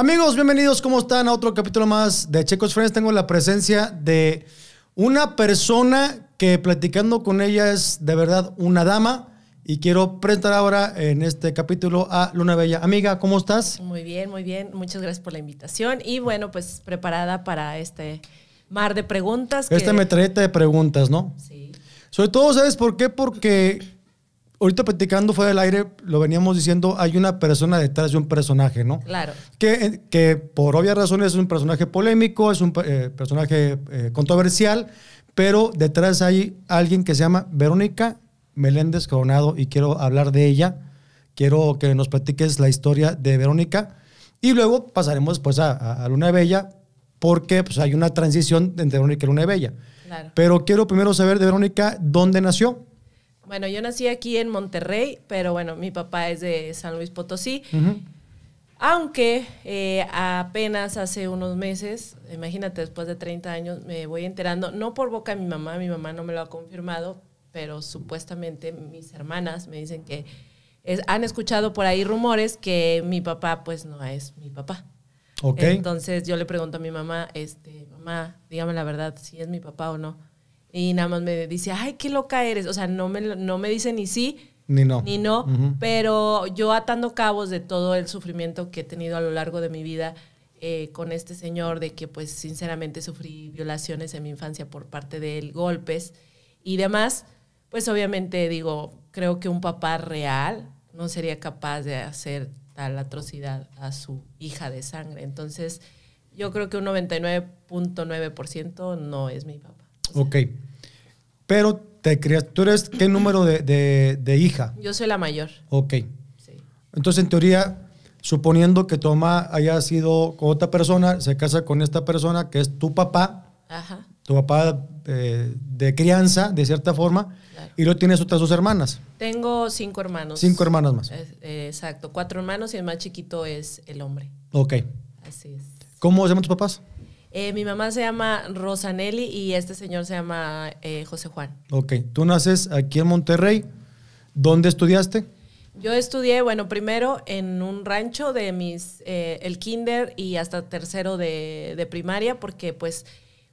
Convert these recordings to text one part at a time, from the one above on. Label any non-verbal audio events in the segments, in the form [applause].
Amigos, bienvenidos, ¿cómo están? A otro capítulo más de Checos Friends. Tengo la presencia de una persona que platicando con ella es de verdad una dama. Y quiero presentar ahora en este capítulo a Luna Bella. Amiga, ¿cómo estás? Muy bien, muy bien. Muchas gracias por la invitación. Y bueno, pues preparada para este mar de preguntas. Esta metralleta de preguntas, ¿no? Sí. Sobre todo, ¿sabes por qué? Porque ahorita platicando fuera del aire, lo veníamos diciendo, hay una persona detrás de un personaje, ¿no? Claro. Que, eh, que por obvias razones es un personaje polémico, es un eh, personaje eh, controversial, pero detrás hay alguien que se llama Verónica Meléndez Coronado y quiero hablar de ella. Quiero que nos platiques la historia de Verónica y luego pasaremos pues a, a Luna Bella porque pues, hay una transición entre Verónica y Luna Bella. Claro. Pero quiero primero saber de Verónica dónde nació. Bueno, yo nací aquí en Monterrey, pero bueno, mi papá es de San Luis Potosí. Aunque eh, apenas hace unos meses, imagínate, después de 30 años, me voy enterando, no por boca de mi mamá, mi mamá no me lo ha confirmado, pero supuestamente mis hermanas me dicen que han escuchado por ahí rumores que mi papá pues no es mi papá. Okay. Entonces yo le pregunto a mi mamá, este, mamá, dígame la verdad, si es mi papá o no. Y nada más me dice, ay, qué loca eres. O sea, no me, no me dice ni sí. Ni no. Ni no. Pero yo atando cabos de todo el sufrimiento que he tenido a lo largo de mi vida eh, con este señor, de que pues sinceramente sufrí violaciones en mi infancia por parte de él, golpes y demás, pues obviamente digo, creo que un papá real no sería capaz de hacer tal atrocidad a su hija de sangre. Entonces, yo creo que un 99.9% no es mi papá. Ok. Pero te criaste, ¿tú eres qué número de, hija? Yo soy la mayor. Ok. Entonces, en teoría, suponiendo que tu mamá haya sido con otra persona, se casa con esta persona que es tu papá, Ajá. tu papá eh, de crianza, de cierta forma, y luego tienes otras dos hermanas. Tengo cinco hermanos. Cinco hermanas más. Eh, exacto, cuatro hermanos y el más chiquito es el hombre. Ok. Así es. ¿Cómo se llaman tus papás? Eh, mi mamá se llama Rosanelli y este señor se llama eh, José Juan. Ok, tú naces aquí en Monterrey. ¿Dónde estudiaste? Yo estudié, bueno, primero en un rancho de mis, eh, el kinder y hasta tercero de, primaria, porque pues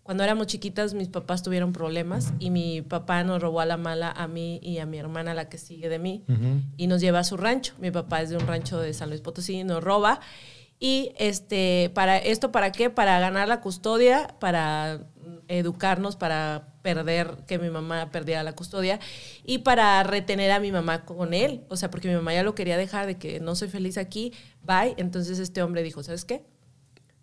cuando éramos chiquitas mis papás tuvieron problemas y mi papá nos robó a la mala a mí y a mi hermana, la que sigue de mí, y nos lleva a su rancho. Mi papá es de un rancho de San Luis Potosí, nos roba y este, para esto para qué? Para ganar la custodia, para educarnos, para perder, que mi mamá perdiera la custodia y para retener a mi mamá con él. O sea, porque mi mamá ya lo quería dejar de que no soy feliz aquí, bye. Entonces este hombre dijo, ¿sabes qué?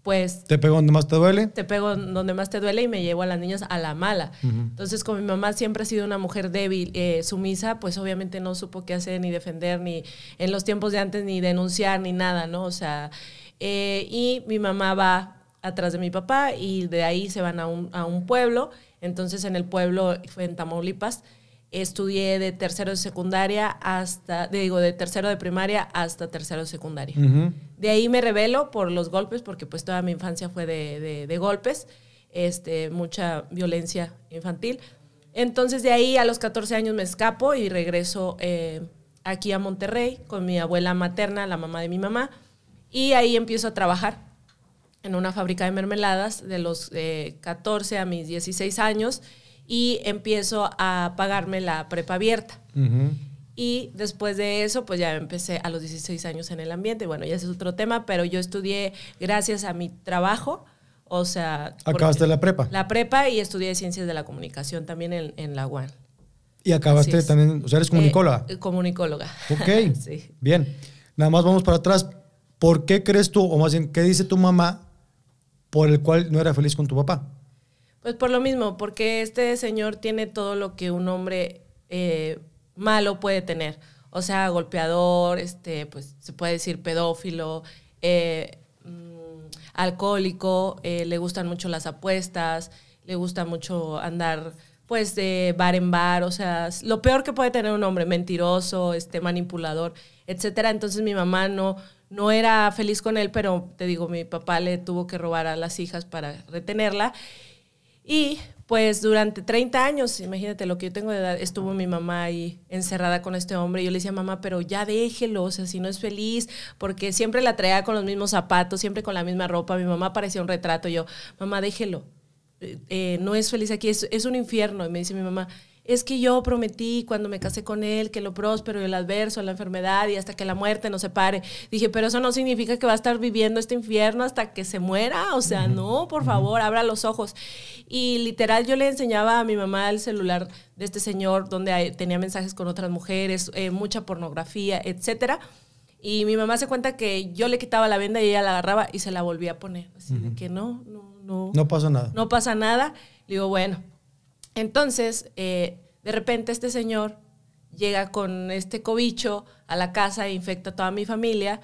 Pues... ¿Te pego donde más te duele? Te pego donde más te duele y me llevo a las niñas a la mala. Entonces, como mi mamá siempre ha sido una mujer débil, eh, sumisa, pues obviamente no supo qué hacer, ni defender, ni en los tiempos de antes, ni denunciar, ni nada, ¿no? O sea, eh, y mi mamá va atrás de mi papá y de ahí se van a un, a un pueblo. Entonces en el pueblo, fue en Tamaulipas, estudié de tercero de secundaria hasta, digo, de tercero de primaria hasta tercero de secundaria. De ahí me revelo por los golpes, porque pues toda mi infancia fue de, de, golpes, este, mucha violencia infantil. Entonces de ahí a los 14 años me escapo y regreso eh, aquí a Monterrey con mi abuela materna, la mamá de mi mamá. Y ahí empiezo a trabajar en una fábrica de mermeladas de los 14 eh, a mis 16 años y empiezo a pagarme la prepa abierta. Y después de eso, pues ya empecé a los 16 años en el ambiente. Bueno, ya ese es otro tema, pero yo estudié gracias a mi trabajo. O sea... Acabaste la prepa. La prepa y estudié ciencias de la comunicación también en, la UAN. Y acabaste también, o sea, eres eh, comunicóloga. comunicóloga. Ok, [laughs] bien. Nada más vamos para atrás ¿Por qué crees tú, o más bien, qué dice tu mamá por el cual no era feliz con tu papá? Pues por lo mismo, porque este señor tiene todo lo que un hombre eh, malo puede tener. O sea, golpeador, este, pues se puede decir pedófilo, eh, mm, alcohólico, eh, le gustan mucho las apuestas, le gusta mucho andar pues de bar en bar, o sea, lo peor que puede tener un hombre, mentiroso, este manipulador, etcétera. Entonces mi mamá no no era feliz con él, pero te digo, mi papá le tuvo que robar a las hijas para retenerla. Y pues durante 30 años, imagínate lo que yo tengo de edad, estuvo mi mamá ahí encerrada con este hombre. yo le decía, mamá, pero ya déjelo, o sea, si no es feliz, porque siempre la traía con los mismos zapatos, siempre con la misma ropa. Mi mamá parecía un retrato. Yo, mamá, déjelo. Eh, eh, no es feliz aquí, es, es un infierno. Y me dice mi mamá, es que yo prometí cuando me casé con él que lo próspero y el adverso, la enfermedad y hasta que la muerte nos separe. Dije, pero eso no significa que va a estar viviendo este infierno hasta que se muera. O sea, no, por favor, abra los ojos. Y literal yo le enseñaba a mi mamá el celular de este señor donde tenía mensajes con otras mujeres, eh, mucha pornografía, etc Y mi mamá se cuenta que yo le quitaba la venda y ella la agarraba y se la volvía a poner. Así de que no, no, no. No pasa nada. No pasa nada. Le digo, bueno, entonces, eh, de repente este señor llega con este cobicho a la casa e infecta a toda mi familia.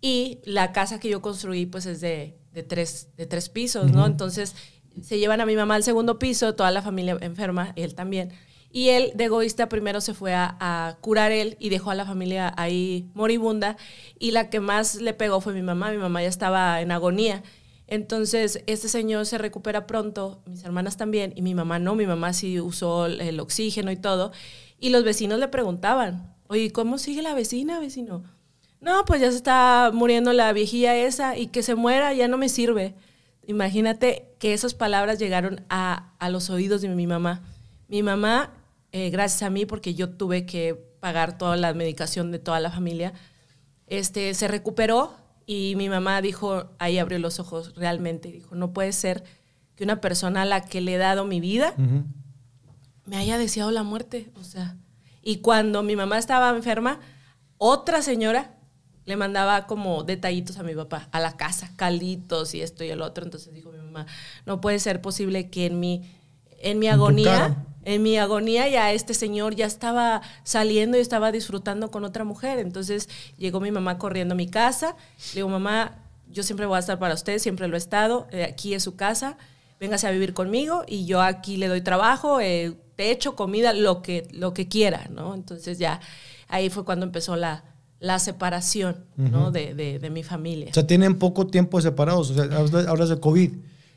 Y la casa que yo construí, pues es de, tres, pisos, ¿no? Entonces se llevan a mi mamá al segundo piso, toda la familia enferma, él también. Y él, de egoísta, primero se fue a, a, curar él y dejó a la familia ahí moribunda. Y la que más le pegó fue mi mamá. Mi mamá ya estaba en agonía. Entonces, este señor se recupera pronto, mis hermanas también, y mi mamá no, mi mamá sí usó el oxígeno y todo. Y los vecinos le preguntaban, oye, ¿cómo sigue la vecina, vecino? No, pues ya se está muriendo la viejía esa y que se muera ya no me sirve. Imagínate que esas palabras llegaron a, los oídos de mi mamá. Mi mamá, eh, gracias a mí, porque yo tuve que pagar toda la medicación de toda la familia, este, se recuperó, y mi mamá dijo, ahí abrió los ojos realmente, dijo, no puede ser que una persona a la que le he dado mi vida me haya deseado la muerte. O sea, y cuando mi mamá estaba enferma, otra señora le mandaba como detallitos a mi papá, a la casa, calitos y esto y el otro. Entonces dijo mi mamá, no puede ser posible que en mi en mi agonía, en mi agonía ya este señor ya estaba saliendo y estaba disfrutando con otra mujer. Entonces llegó mi mamá corriendo a mi casa. Le digo, mamá, yo siempre voy a estar para usted, siempre lo he estado. Eh, aquí es su casa. Véngase a vivir conmigo y yo aquí le doy trabajo, eh, techo, comida, lo que, lo que quiera, ¿no? Entonces ya ahí fue cuando empezó la, la separación, De, mi familia. O sea, tienen poco tiempo separados. O sea, hablas de COVID.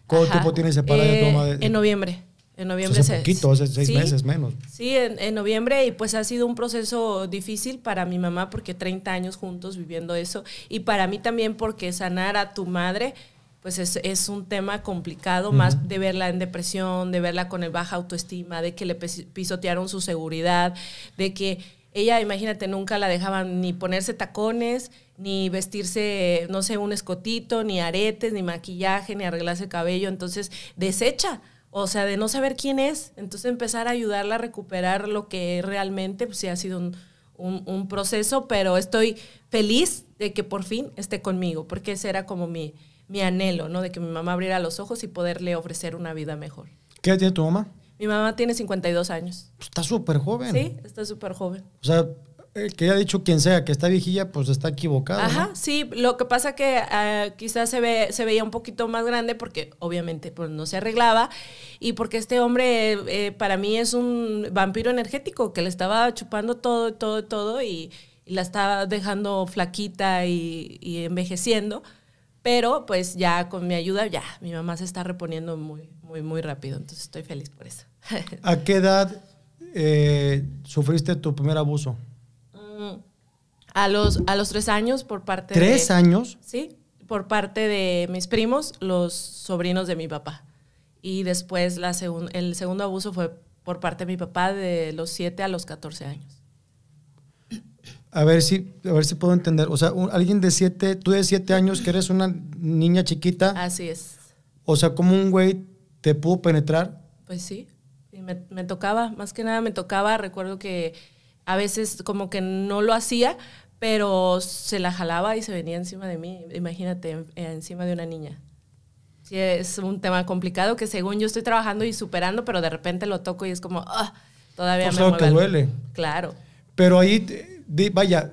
¿Cuánto tiempo tienes separado eh, de, En noviembre. En noviembre pues seis sí, meses menos. Sí, en, noviembre y pues ha sido un proceso difícil para mi mamá porque 30 años juntos viviendo eso y para mí también porque sanar a tu madre pues es, un tema complicado, más de verla en depresión, de verla con el baja autoestima, de que le pisotearon su seguridad, de que ella, imagínate, nunca la dejaban ni ponerse tacones, ni vestirse, no sé, un escotito, ni aretes, ni maquillaje, ni arreglarse el cabello, entonces desecha o sea, de no saber quién es, entonces empezar a ayudarla a recuperar lo que realmente, pues sí ha sido un, proceso, pero estoy feliz de que por fin esté conmigo, porque ese era como mi, mi anhelo, ¿no? De que mi mamá abriera los ojos y poderle ofrecer una vida mejor. ¿Qué edad tiene tu mamá? Mi mamá tiene 52 años. Pues, está súper joven. Sí, está súper joven. O sea, el eh, que haya dicho quien sea que está viejilla, pues está equivocado. Ajá, sí, lo que pasa que ah, quizás se, ve, se veía un poquito más grande porque obviamente pues, no se arreglaba y porque este hombre eh, eh, para mí es un vampiro energético que le estaba chupando todo, todo, todo y, la estaba dejando flaquita y, envejeciendo. Pero pues ya con mi ayuda, ya, mi mamá se está reponiendo muy, muy, muy rápido. Entonces estoy feliz por eso. [laughs] ¿A qué edad sufriste tu primer abuso? A los, a los tres años por parte ¿Tres de... años? Sí, por parte de mis primos, los sobrinos de mi papá. Y después la el segundo abuso fue por parte de mi papá de los 7 a los 14 años. A ver si, a ver si puedo entender. O sea, alguien de siete, tú de siete años, que eres una niña chiquita. Así es. O sea, como un güey te pudo penetrar? Pues sí, me, me tocaba, más que nada me tocaba. Recuerdo que a veces como que no lo hacía, pero se la jalaba y se venía encima de mí, imagínate, encima de una niña. Sí, es un tema complicado que según yo estoy trabajando y superando, pero de repente lo toco y es como, ah, todavía pues me te duele. Claro. Pero ahí, vaya,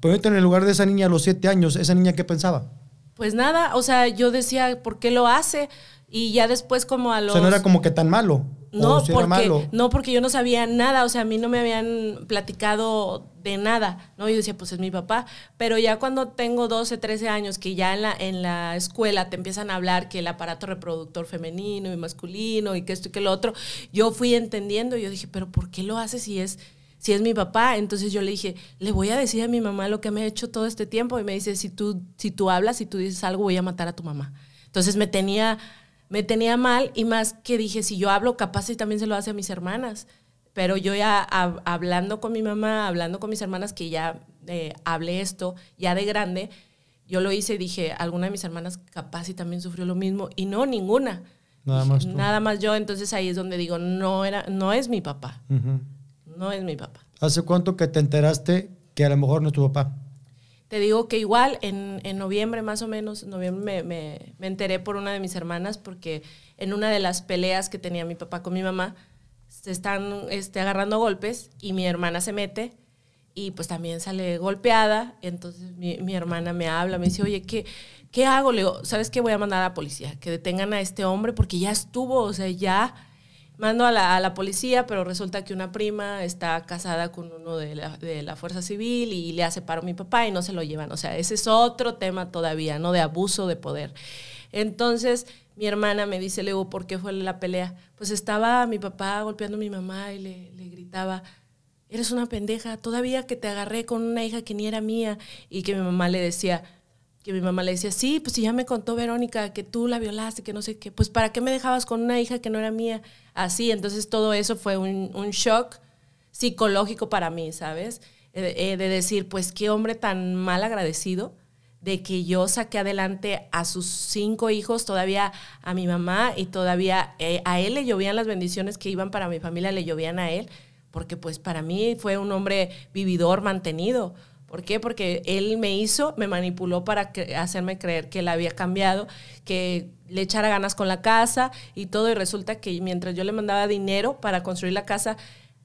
ponete en el lugar de esa niña a los siete años, ¿esa niña qué pensaba? Pues nada, o sea, yo decía, ¿por qué lo hace? Y ya después como a los... O no era como que tan malo. No, porque, no, porque yo no sabía nada, o sea, a mí no me habían platicado de nada, ¿no? Yo decía, pues es mi papá, pero ya cuando tengo 12, 13 años, que ya en la, en la escuela te empiezan a hablar que el aparato reproductor femenino y masculino y que esto y que lo otro, yo fui entendiendo, y yo dije, pero ¿por qué lo hace si es, si es mi papá? Entonces yo le dije, le voy a decir a mi mamá lo que me ha hecho todo este tiempo, y me dice, si tú, si tú hablas, si tú dices algo, voy a matar a tu mamá. Entonces me tenía me tenía mal y más que dije, si yo hablo, capaz y también se lo hace a mis hermanas. Pero yo ya hablando con mi mamá, hablando con mis hermanas, que ya eh, hablé esto, ya de grande, yo lo hice y dije, alguna de mis hermanas capaz y también sufrió lo mismo. Y no, ninguna. Nada más tú. Nada más yo. Entonces ahí es donde digo, no, era, no es mi papá. No es mi papá. ¿Hace cuánto que te enteraste que a lo mejor no es tu papá? Te digo que igual en, noviembre más o menos, en noviembre me, enteré por una de mis hermanas porque en una de las peleas que tenía mi papá con mi mamá, se están este, agarrando golpes y mi hermana se mete y pues también sale golpeada. Entonces mi, hermana me habla, me dice, oye, ¿qué, ¿qué hago? Le digo, ¿sabes qué? Voy a mandar a la policía, que detengan a este hombre porque ya estuvo, o sea, ya Mando a la, policía, pero resulta que una prima está casada con uno de la, Fuerza Civil y le hace paro a mi papá y no se lo llevan. O sea, ese es otro tema todavía, ¿no? De abuso de poder. Entonces, mi hermana me dice, luego ¿por qué fue la pelea? Pues estaba mi papá golpeando a mi mamá y le, gritaba, eres una pendeja, todavía que te agarré con una hija que ni era mía y que mi mamá le decía, que mi mamá le decía, sí, pues si ya me contó Verónica que tú la violaste, que no sé qué, pues para qué me dejabas con una hija que no era mía así. Entonces todo eso fue un, shock psicológico para mí, ¿sabes? Eh, eh, de decir, pues qué hombre tan mal agradecido de que yo saqué adelante a sus cinco hijos, todavía a mi mamá y todavía eh, a él le llovían las bendiciones que iban para mi familia, le llovían a él, porque pues para mí fue un hombre vividor, mantenido. ¿Por qué? Porque él me hizo, me manipuló para hacerme creer que él había cambiado, que le echara ganas con la casa y todo. Y resulta que mientras yo le mandaba dinero para construir la casa,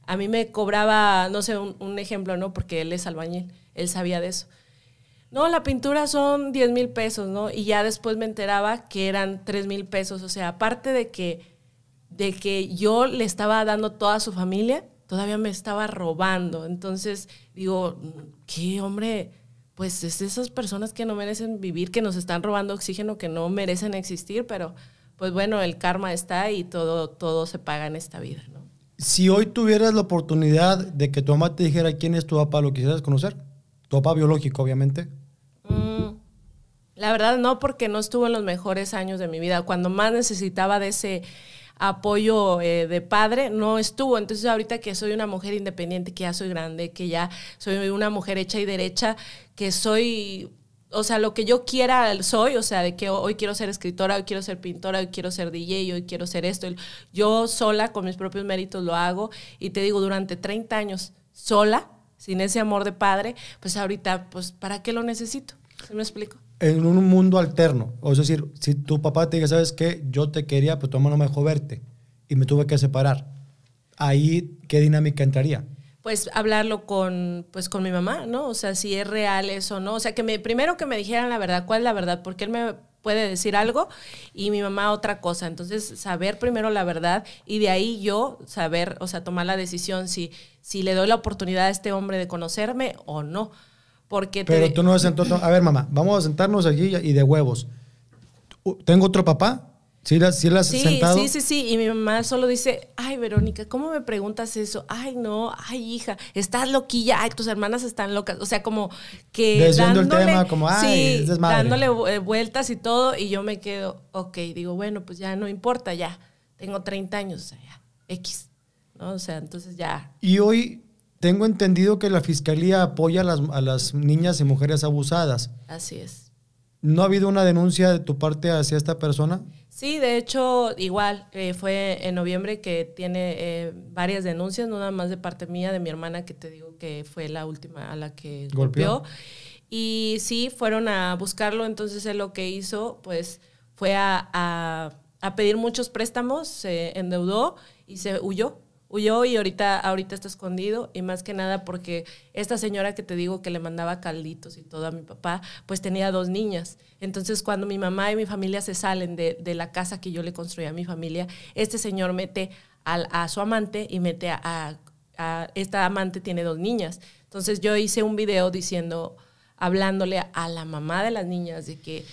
a mí me cobraba, no sé, un, ejemplo, ¿no? Porque él es albañil, él sabía de eso. No, la pintura son 10 mil pesos, ¿no? Y ya después me enteraba que eran 3 mil pesos. O sea, aparte de que, de que yo le estaba dando toda su familia, todavía me estaba robando. Entonces, digo, qué hombre, pues es esas personas que no merecen vivir, que nos están robando oxígeno, que no merecen existir, pero pues bueno, el karma está y todo, todo se paga en esta vida, ¿no? Si hoy tuvieras la oportunidad de que tu mamá te dijera quién es tu papá, ¿lo quisieras conocer? Tu papá biológico, obviamente. Mm, la verdad no, porque no estuvo en los mejores años de mi vida. Cuando más necesitaba de ese apoyo eh, de padre no estuvo. Entonces ahorita que soy una mujer independiente, que ya soy grande, que ya soy una mujer hecha y derecha, que soy o sea, lo que yo quiera soy, o sea, de que hoy quiero ser escritora, hoy quiero ser pintora, hoy quiero ser DJ, hoy quiero ser esto. Yo sola, con mis propios méritos, lo hago. Y te digo, durante 30 años, sola, sin ese amor de padre, pues ahorita, pues, ¿para qué lo necesito? me explico? en un mundo alterno. O es decir, si tu papá te dice, ¿sabes qué? Yo te quería, pero tu mamá no me dejó verte y me tuve que separar. Ahí, ¿qué dinámica entraría? Pues hablarlo con, pues, con mi mamá, ¿no? O sea, si es real eso, ¿no? O sea, que me, primero que me dijeran la verdad, ¿cuál es la verdad? Porque él me puede decir algo y mi mamá otra cosa. Entonces, saber primero la verdad y de ahí yo saber, o sea, tomar la decisión si, si le doy la oportunidad a este hombre de conocerme o no. Porque Pero tú no sentado... A ver, mamá, vamos a sentarnos allí y de huevos. ¿Tengo otro papá? ¿Sí sí, has sentado? sí, sí, sí. Y mi mamá solo dice, ay, Verónica, ¿cómo me preguntas eso? Ay, no, ay, hija, estás loquilla, ay, tus hermanas están locas. O sea, como que el tema, como, ay, dándole eh, vueltas y todo. Y yo me quedo, ok, digo, bueno, pues ya no importa, ya. Tengo 30 años, ya, X. ¿no? O sea, entonces ya. Y hoy tengo entendido que la fiscalía apoya a las, niñas y mujeres abusadas. Así es. ¿No ha habido una denuncia de tu parte hacia esta persona? Sí, de hecho, igual, eh, fue en noviembre que tiene eh, varias denuncias, no nada más de parte mía, de mi hermana, que te digo que fue la última a la que golpeó. Y sí, fueron a buscarlo, entonces él lo que hizo, pues, fue a pedir muchos préstamos, se endeudó y se huyó huyó y ahorita, ahorita está escondido y más que nada porque esta señora que te digo que le mandaba calditos y todo a mi papá, pues tenía dos niñas. Entonces cuando mi mamá y mi familia se salen de, la casa que yo le construí a mi familia, este señor mete a su amante y mete a, esta amante tiene dos niñas. Entonces yo hice un video diciendo, hablándole a la mamá de las niñas de que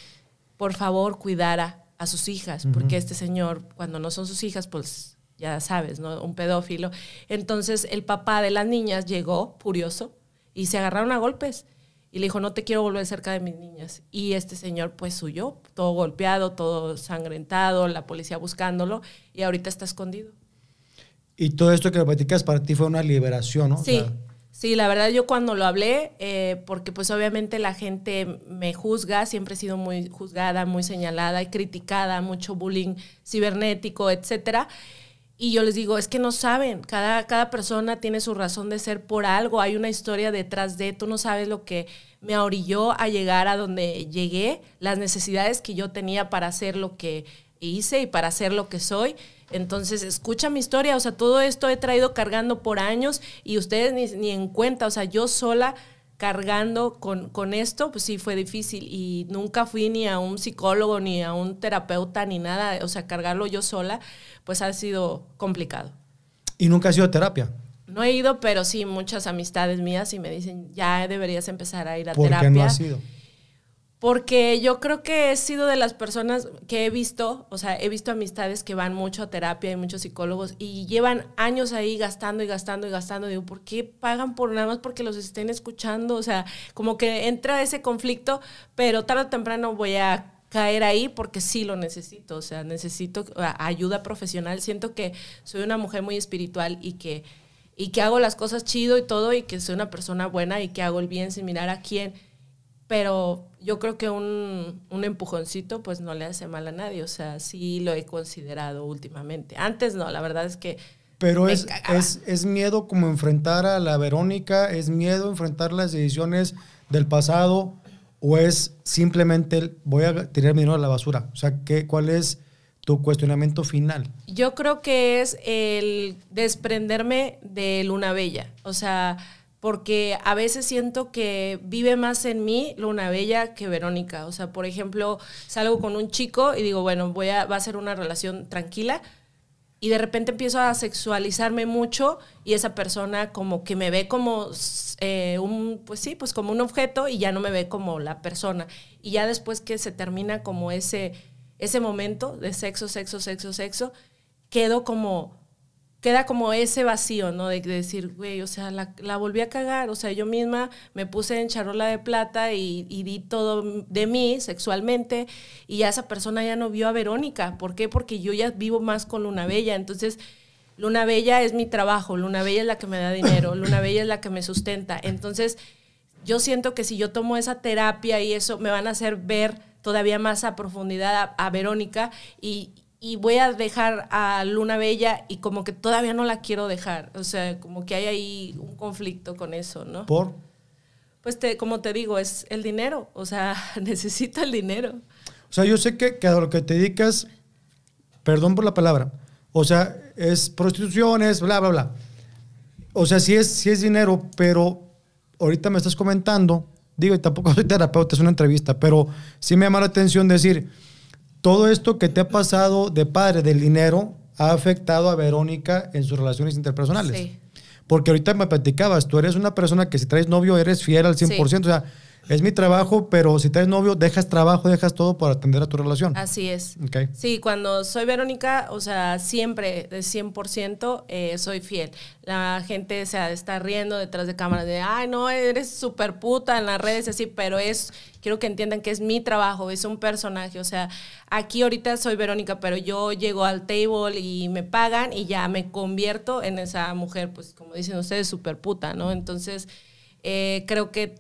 por favor cuidara a sus hijas, porque este señor cuando no son sus hijas, pues ya sabes, ¿no? Un pedófilo. Entonces el papá de las niñas llegó, furioso, y se agarraron a golpes. Y le dijo, no te quiero volver cerca de mis niñas. Y este señor pues huyó, todo golpeado, todo sangrentado, la policía buscándolo, y ahorita está escondido. Y todo esto que lo platicas para ti fue una liberación, ¿no? Sí, sí, la verdad yo cuando lo hablé, eh, porque pues obviamente la gente me juzga, siempre he sido muy juzgada, muy señalada y criticada, mucho bullying cibernético, etcétera. Y yo les digo, es que no saben, cada, cada persona tiene su razón de ser por algo, hay una historia detrás de, tú no sabes lo que me orilló a llegar a donde llegué, las necesidades que yo tenía para hacer lo que hice y para ser lo que soy. Entonces, escucha mi historia, o sea, todo esto he traído cargando por años y ustedes ni, en cuenta, o sea, yo sola cargando con, con, esto, pues sí fue difícil y nunca fui ni a un psicólogo, ni a un terapeuta, ni nada, o sea, cargarlo yo sola pues ha sido complicado. ¿Y nunca has ido a terapia? No he ido, pero sí, muchas amistades mías y me dicen, ya deberías empezar a ir a terapia. ¿Por no has ido? Porque yo creo que he sido de las personas que he visto, o sea, he visto amistades que van mucho a terapia y muchos psicólogos y llevan años ahí gastando y gastando y gastando. Digo, ¿por qué pagan por nada más porque los estén escuchando? O sea, como que entra ese conflicto, pero tarde o temprano voy a caer ahí porque sí lo necesito, o sea, necesito ayuda profesional, siento que soy una mujer muy espiritual y que, y que hago las cosas chido y todo y que soy una persona buena y que hago el bien sin mirar a quién, pero yo creo que un, empujoncito pues no le hace mal a nadie, o sea, sí lo he considerado últimamente, antes no, la verdad es que... Pero es, es, es, miedo como enfrentar a la Verónica, es miedo enfrentar las decisiones del pasado, ¿O es simplemente voy a tirar mi dinero a la basura? O sea, ¿qué, ¿cuál es tu cuestionamiento final? Yo creo que es el desprenderme de Luna Bella. O sea, porque a veces siento que vive más en mí Luna Bella que Verónica. O sea, por ejemplo, salgo con un chico y digo, bueno, voy a, va a ser una relación tranquila, y de repente empiezo a sexualizarme mucho y esa persona como que me ve como eh, un, pues sí, pues como un objeto y ya no me ve como la persona. Y ya después que se termina como ese, ese momento de sexo, sexo, sexo, sexo, quedo como queda como ese vacío, ¿no? De, decir, güey, o sea, la, volví a cagar, o sea, yo misma me puse en charola de plata y, di todo de mí sexualmente y esa persona ya no vio a Verónica. ¿Por qué? Porque yo ya vivo más con Luna Bella, entonces... Luna Bella es mi trabajo, Luna Bella es la que me da dinero, [laughs] Luna Bella es la que me sustenta. Entonces, yo siento que si yo tomo esa terapia y eso, me van a hacer ver todavía más a profundidad a Verónica y, y voy a dejar a Luna Bella y como que todavía no la quiero dejar. O sea, como que hay ahí un conflicto con eso, ¿no? ¿Por? Pues te, como te digo, es el dinero. O sea, [laughs] necesita el dinero. O sea, yo sé que, que a lo que te dedicas, perdón por la palabra, o sea, es prostituciones, bla, bla, bla. O sea, sí es, sí es dinero, pero ahorita me estás comentando, digo, y tampoco [laughs] soy terapeuta, es una entrevista, pero sí me llama la atención decir todo esto que te ha pasado de padre del dinero ha afectado a Verónica en sus relaciones interpersonales. Porque ahorita me platicabas, tú eres una persona que si traes novio eres fiel al 100%. O sea, es mi trabajo, pero si traes novio, dejas trabajo, dejas todo para atender a tu relación. Así es. Sí, cuando soy Verónica, o sea, siempre de 100% eh, soy fiel. La gente o se está riendo detrás de cámaras de, ay, no, eres súper puta en las redes, así, pero es, quiero que entiendan que es mi trabajo, es un personaje. O sea, aquí ahorita soy Verónica, pero yo llego al table y me pagan y ya me convierto en esa mujer, pues como dicen ustedes, súper puta, ¿no? Entonces, eh, creo que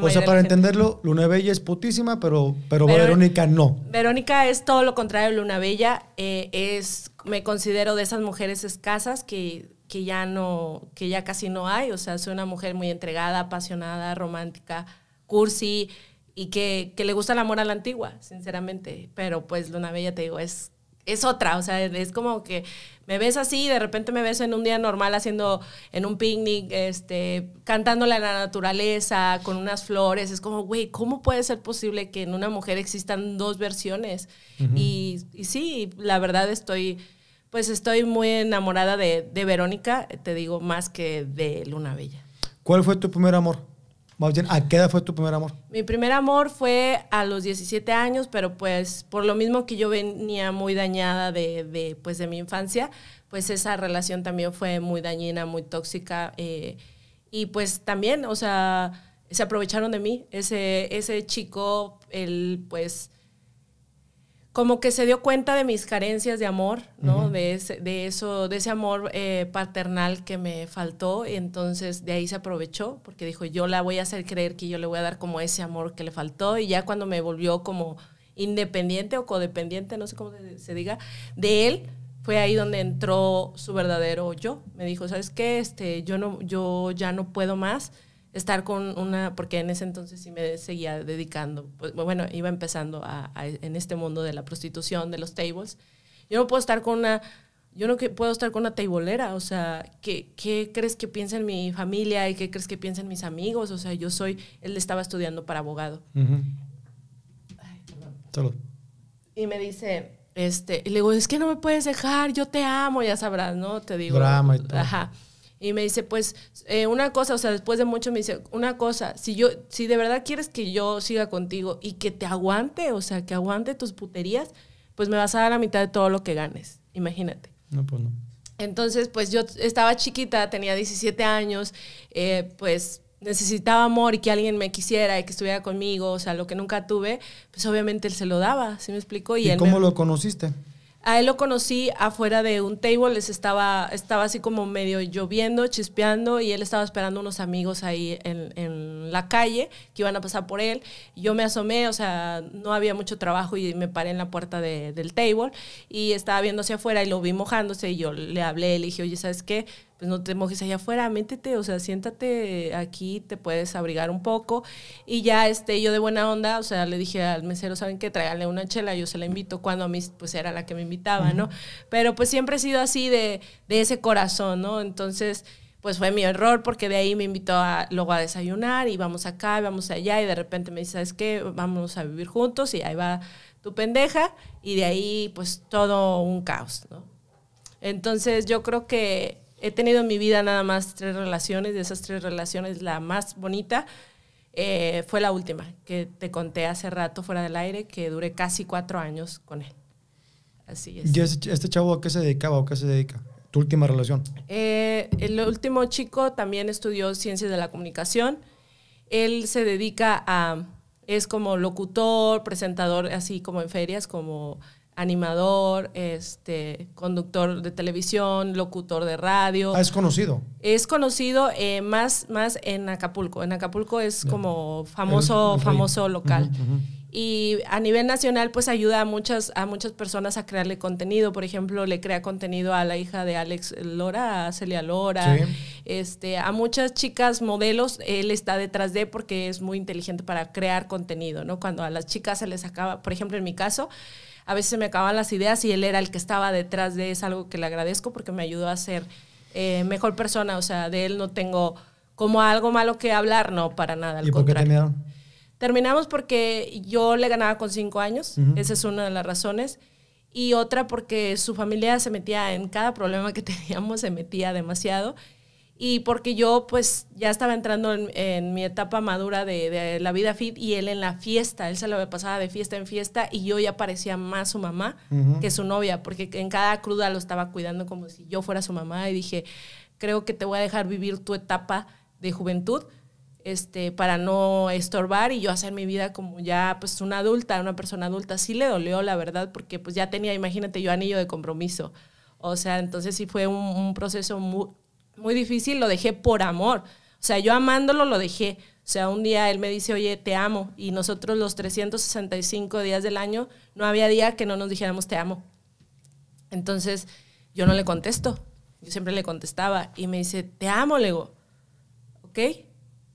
pues, o sea, para entenderlo, Luna Bella es putísima, pero, pero Verónica no. Verónica es todo lo contrario de Luna Bella. Eh, es, me considero de esas mujeres escasas que, que, ya no, que ya casi no hay. O sea, soy una mujer muy entregada, apasionada, romántica, cursi y que le gusta el amor a la antigua, sinceramente. Pero pues Luna Bella, te digo, es es otra, o sea, es como que me ves así y de repente me ves en un día normal haciendo, en un picnic, este, cantándole a la naturaleza, con unas flores, es como, güey, ¿cómo puede ser posible que en una mujer existan dos versiones? y, y, sí, la verdad estoy, pues estoy muy enamorada de, de Verónica, te digo, más que de Luna Bella. ¿Cuál fue tu primer amor? ¿a qué edad fue tu primer amor? Mi primer amor fue a los 17 años, pero pues por lo mismo que yo venía muy dañada de, de pues de mi infancia, pues esa relación también fue muy dañina, muy tóxica. Eh, y pues también, o sea, se aprovecharon de mí. Ese, ese chico, él pues como que se dio cuenta de mis carencias de amor, ¿no? de, ese, eso, de ese amor eh, paternal que me faltó. entonces de ahí se aprovechó porque dijo, yo la voy a hacer creer que yo le voy a dar como ese amor que le faltó. Y ya cuando me volvió como independiente o codependiente, no sé cómo se, diga, de él, fue ahí donde entró su verdadero yo. Me dijo, ¿sabes qué? Este, yo, no, yo ya no puedo más estar con una, porque en ese entonces sí me seguía dedicando, pues, bueno, iba empezando a, en este mundo de la prostitución, de los tables. Yo no puedo estar con una, yo no que, puedo estar con una tablelera. o sea, ¿qué, ¿qué, crees que piensa en mi familia y qué crees que piensa en mis amigos? O sea, yo soy, él estaba estudiando para abogado. Y me dice, este, y le digo, es que no me puedes dejar, yo te amo, ya sabrás, ¿no? Te digo. Drama y todo. Ajá. Y me dice, pues, eh, una cosa, o sea, después de mucho me dice, una cosa, si yo, si de verdad quieres que yo siga contigo y que te aguante, o sea, que aguante tus puterías, pues me vas a dar la mitad de todo lo que ganes. Imagínate. No, pues no. Entonces, pues yo estaba chiquita, tenía 17 años, eh, pues necesitaba amor y que alguien me quisiera y que estuviera conmigo, o sea, lo que nunca tuve, pues obviamente él se lo daba, ¿sí me explico? ¿Y, ¿Y cómo lo conociste? A él lo conocí afuera de un table, les estaba, estaba así como medio lloviendo, chispeando, y él estaba esperando unos amigos ahí en, en la calle que iban a pasar por él. Yo me asomé, o sea, no había mucho trabajo y me paré en la puerta de, del table y estaba viendo hacia afuera y lo vi mojándose y yo le hablé, le dije, oye, ¿sabes qué? pues no te mojes allá afuera, métete, o sea, siéntate aquí, te puedes abrigar un poco. Y ya este, yo de buena onda, o sea, le dije al mesero, ¿saben qué? Tráiganle una chela, yo se la invito cuando a mí, pues era la que me invitaba, ¿no? Pero pues siempre he sido así de, ese corazón, ¿no? Entonces, pues fue mi error porque de ahí me invitó a, luego a desayunar y vamos acá y vamos allá y de repente me dice, ¿sabes qué? Vamos a vivir juntos y ahí va tu pendeja y de ahí pues todo un caos, ¿no? Entonces yo creo que He tenido en mi vida nada más tres relaciones, de esas tres relaciones la más bonita eh, fue la última, que te conté hace rato fuera del aire, que duré casi cuatro años con él. Así es. ¿Y este, este chavo a qué se dedicaba o qué se dedica? ¿Tu última relación? Eh, el último chico también estudió ciencias de la comunicación. Él se dedica a, es como locutor, presentador, así como en ferias, como animador, este, conductor de televisión, locutor de radio. Ah, es conocido. Es conocido eh, más, más en Acapulco. En Acapulco es como famoso, famoso local. Y a nivel nacional, pues ayuda a muchas, a muchas personas a crearle contenido. Por ejemplo, le crea contenido a la hija de Alex Lora, a Celia Lora. Este, a muchas chicas modelos, él está detrás de porque es muy inteligente para crear contenido, ¿no? Cuando a las chicas se les acaba, por ejemplo, en mi caso, a veces me acaban las ideas y él era el que estaba detrás de eso, algo que le agradezco porque me ayudó a ser eh, mejor persona, o sea, de él no tengo como algo malo que hablar, no, para nada. Al ¿Y por qué terminaron? Terminamos porque yo le ganaba con cinco años, esa es una de las razones, y otra porque su familia se metía en cada problema que [laughs] teníamos, se metía demasiado y porque yo pues ya estaba entrando en, mi etapa madura de, la vida fit y él en la fiesta, él se lo pasaba de fiesta en fiesta y yo ya parecía más su mamá que su novia, porque en cada cruda lo estaba cuidando como si yo fuera su mamá y dije, creo que te voy a dejar vivir tu etapa de juventud. Este, para no estorbar y yo hacer mi vida como ya pues una adulta, una persona adulta. Sí le dolió, la verdad, porque pues ya tenía, imagínate, yo anillo de compromiso. O sea, entonces sí fue un, un proceso muy, muy difícil, lo dejé por amor. O sea, yo amándolo lo dejé. O sea, un día él me dice, oye, te amo. Y nosotros los 365 días del año, no había día que no nos dijéramos te amo. Entonces, yo no le contesto. Yo siempre le contestaba. Y me dice, te amo, le digo, ¿ok?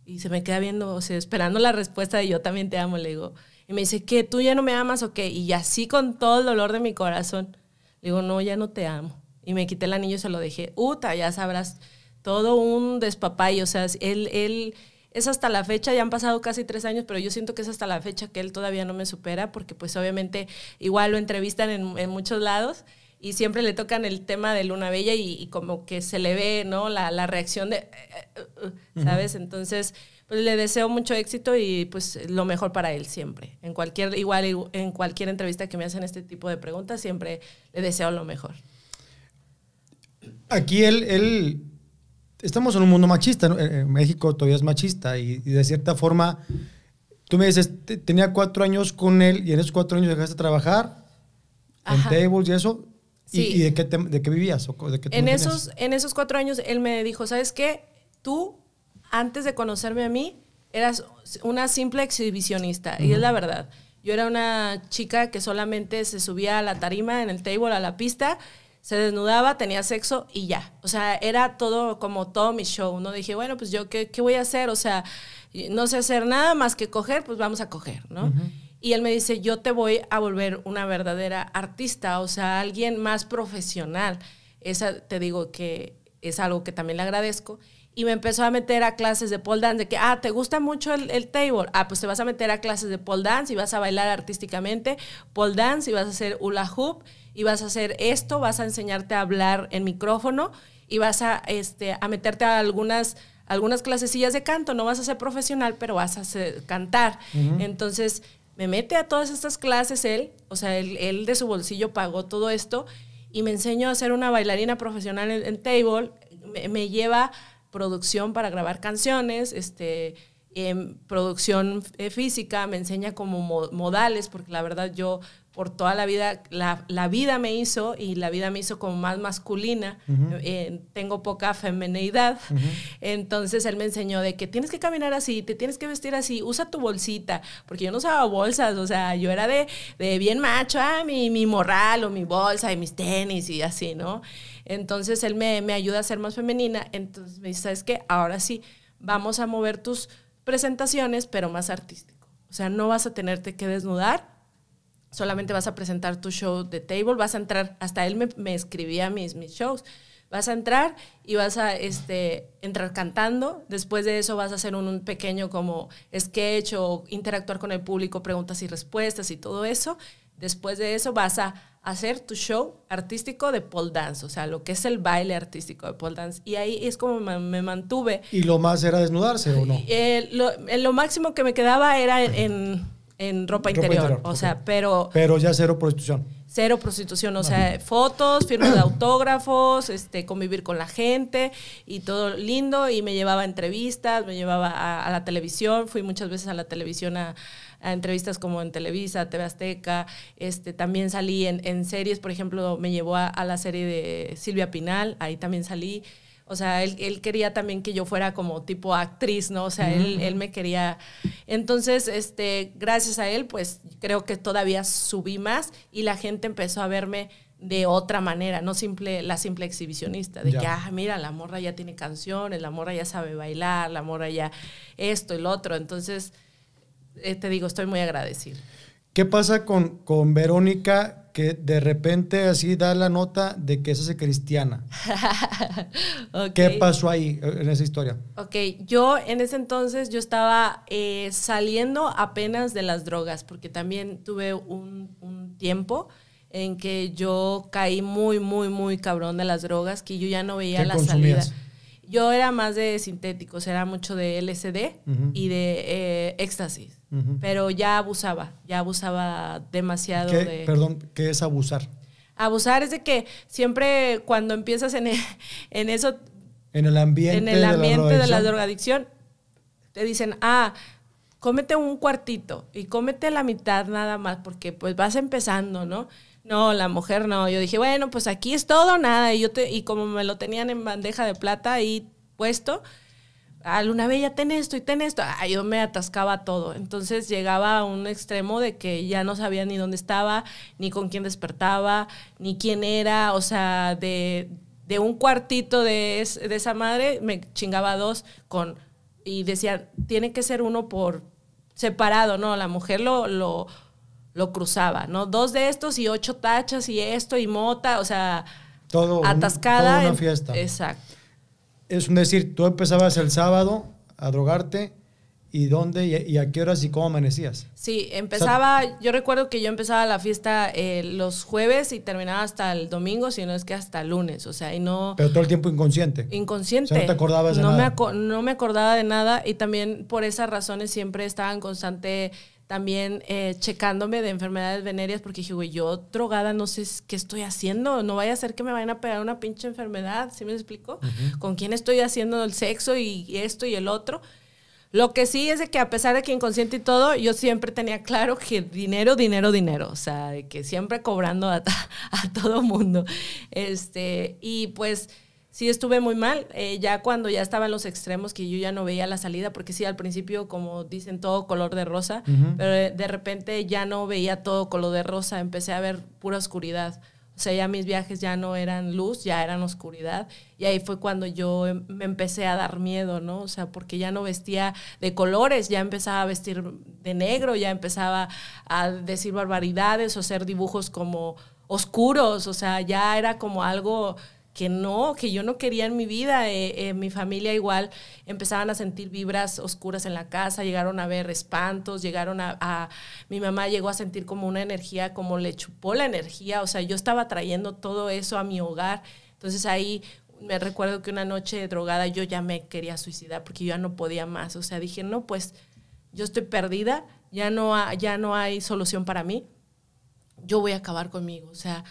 Y se me queda viendo, o sea, esperando la respuesta de yo también te amo, le digo. Y me dice, ¿qué? ¿Tú ya no me amas o Y así con todo el dolor de mi corazón, le digo, no, ya no te amo y me quité el anillo y se lo dejé. Uta, ya sabrás, todo un despapay. O sea, él, él es hasta la fecha, ya han pasado casi tres años, pero yo siento que es hasta la fecha que él todavía no me supera, porque pues obviamente igual lo entrevistan en, muchos lados y siempre le tocan el tema de Luna Bella y, como que se le ve, ¿no? La, reacción de, eh, eh, eh, ¿sabes? Entonces, pues le deseo mucho éxito y pues lo mejor para él siempre. En cualquier, igual en cualquier entrevista que me hacen este tipo de preguntas, siempre le deseo lo mejor aquí él, él, estamos en un mundo machista, en eh, eh, México todavía es machista y, de cierta forma, tú me dices, tenía cuatro años con él y en esos cuatro años dejaste de trabajar en tables y eso. ¿Y, de, qué de, qué vivías? O de qué en, esos, en esos cuatro años él me dijo, ¿sabes qué? Tú, antes de conocerme a mí, eras una simple exhibicionista y es la verdad. Yo era una chica que solamente se subía a la tarima, en el table, a la pista se desnudaba, tenía sexo y ya. O sea, era todo como todo mi show, ¿no? Dije, bueno, pues yo, ¿qué, voy a hacer? O sea, no sé hacer nada más que coger, pues vamos a coger, ¿no? Y él me dice, yo te voy a volver una verdadera artista, o sea, alguien más profesional. Esa, te digo que es algo que también le agradezco y me empezó a meter a clases de pole dance, de que, ah, ¿te gusta mucho el, table? Ah, pues te vas a meter a clases de pole dance y vas a bailar artísticamente pole dance y vas a hacer hula hoop y vas a hacer esto, vas a enseñarte a hablar en micrófono y vas a, este, a meterte a algunas, algunas clasecillas de canto, no vas a ser profesional, pero vas a hacer, cantar. Entonces, me mete a todas estas clases él, o sea, él, de su bolsillo pagó todo esto y me enseñó a ser una bailarina profesional en, table, me lleva producción para grabar canciones, este, em, producción eh, física, me enseña como modales, porque la verdad yo por toda la vida, la, vida me hizo y la vida me hizo como más masculina, eh, tengo poca femineidad, entonces él me enseñó de que tienes que caminar así, te tienes que vestir así, usa tu bolsita, porque yo no usaba bolsas, o sea, yo era de, bien macho, ah, mi, mi morral o mi bolsa y mis tenis y así, ¿no? Entonces él me, ayuda a ser más femenina. Entonces me dice, ¿sabes qué? Ahora sí, vamos a mover tus presentaciones, pero más artístico. O sea, no vas a tenerte que desnudar, solamente vas a presentar tu show de table, vas a entrar, hasta él me, escribía mis, mis shows, vas a entrar y vas a este, entrar cantando, después de eso vas a hacer un, pequeño como sketch o interactuar con el público, preguntas y respuestas y todo eso, Después de eso vas a hacer tu show artístico de pole dance, o sea, lo que es el baile artístico de pole dance. Y ahí es como me, mantuve. ¿Y lo más era desnudarse o no? Eh, eh, lo, máximo que me quedaba era en, ropa, interior, o sea, pero... Pero ya cero prostitución. Cero prostitución, o sea, fotos, firmas de autógrafos, este, convivir con la gente y todo lindo. Y me llevaba a entrevistas, me llevaba a la televisión, fui muchas veces a la televisión a a entrevistas como en Televisa, TV Azteca, este, también salí en, series, por ejemplo, me llevó a, la serie de Silvia Pinal, ahí también salí. O sea, él, quería también que yo fuera como tipo actriz, ¿no? O sea, él, mm. él, me quería. Entonces, este, gracias a él, pues creo que todavía subí más y la gente empezó a verme de otra manera, no simple, la simple exhibicionista, de que, ah, mira, la morra ya tiene canciones, la morra ya sabe bailar, la morra ya esto el otro. Entonces, eh, te digo, estoy muy agradecido. ¿Qué pasa con, Verónica que de repente así da la nota de que es cristiana? [laughs] ¿Qué pasó ahí eh, en esa historia? Ok, yo en ese entonces yo estaba eh, saliendo apenas de las drogas porque también tuve un, tiempo en que yo caí muy, muy, muy cabrón de las drogas, que yo ya no veía la salida. Yo era más de sintéticos, era mucho de LSD y de éxtasis pero ya abusaba, ya abusaba demasiado de... Perdón, ¿qué es abusar? Abusar es de que siempre cuando empiezas en, e-, en eso... En el ambiente, en el ambiente de la drogadicción, te dicen, ah, cómete un cuartito y cómete la mitad nada más, porque pues vas empezando, ¿no? No, la mujer no. Yo dije, bueno, pues aquí es todo, nada. Y, yo te, y como me lo tenían en bandeja de plata ahí puesto, a ah, Luna Bella, ten esto y ten esto. Ah, yo me atascaba todo. Entonces llegaba a un extremo de que ya no sabía ni dónde estaba, ni con quién despertaba, ni quién era. O sea, de, un cuartito de, esa madre me chingaba dos con... Y decía, tiene que ser uno por separado, ¿no? La mujer lo, lo, lo cruzaba, ¿no? Dos de estos y ocho tachas y esto y mota, o sea... Todo atascada. en una fiesta. exacto es un decir, tú empezabas el sábado a drogarte y dónde y a qué horas y cómo amanecías. Sí, empezaba, yo recuerdo que yo empezaba la fiesta eh, los jueves y terminaba hasta el domingo, si es que hasta el lunes, o sea, y no... Pero todo el tiempo inconsciente. Inconsciente. no te acordabas de nada. Me no me acordaba de nada y también por esas razones siempre estaba en constante también eh, checándome de enfermedades venéreas porque dije, güey, yo drogada no sé qué estoy haciendo, no vaya a ser que me vayan a pegar una pinche enfermedad, ¿sí me explico? ¿Con quién estoy haciendo el sexo y esto y el otro? Lo que sí es de que a pesar de que inconsciente y todo, yo siempre tenía claro que dinero, dinero, dinero, o sea, que siempre cobrando a, [laughs] a todo mundo. Este, y pues sí estuve muy mal, eh, ya cuando ya estaba en los extremos, que yo ya no veía la salida, porque sí, al principio, como dicen, todo color de rosa, pero eh, de repente ya no veía todo color de rosa, empecé a ver pura oscuridad. O sea, ya mis viajes ya no eran luz, ya eran oscuridad. Y ahí fue cuando yo em, me empecé a dar miedo, ¿no? O sea, porque ya no vestía de colores, ya empezaba a vestir de negro, ya empezaba a decir barbaridades o hacer dibujos como oscuros. O sea, ya era como algo que no, que yo no quería en mi vida. Eh, eh, mi familia igual empezaban a sentir vibras oscuras en la casa, llegaron a ver espantos, llegaron a, mi mamá llegó a sentir como una energía, como le chupó la energía, o sea, yo estaba trayendo todo eso a mi hogar. Entonces ahí me recuerdo que una noche drogada yo ya me quería suicidar porque yo ya no podía más, o sea, dije, no, pues yo estoy perdida, ya no, ya no hay solución para mí, yo voy a acabar conmigo, o sea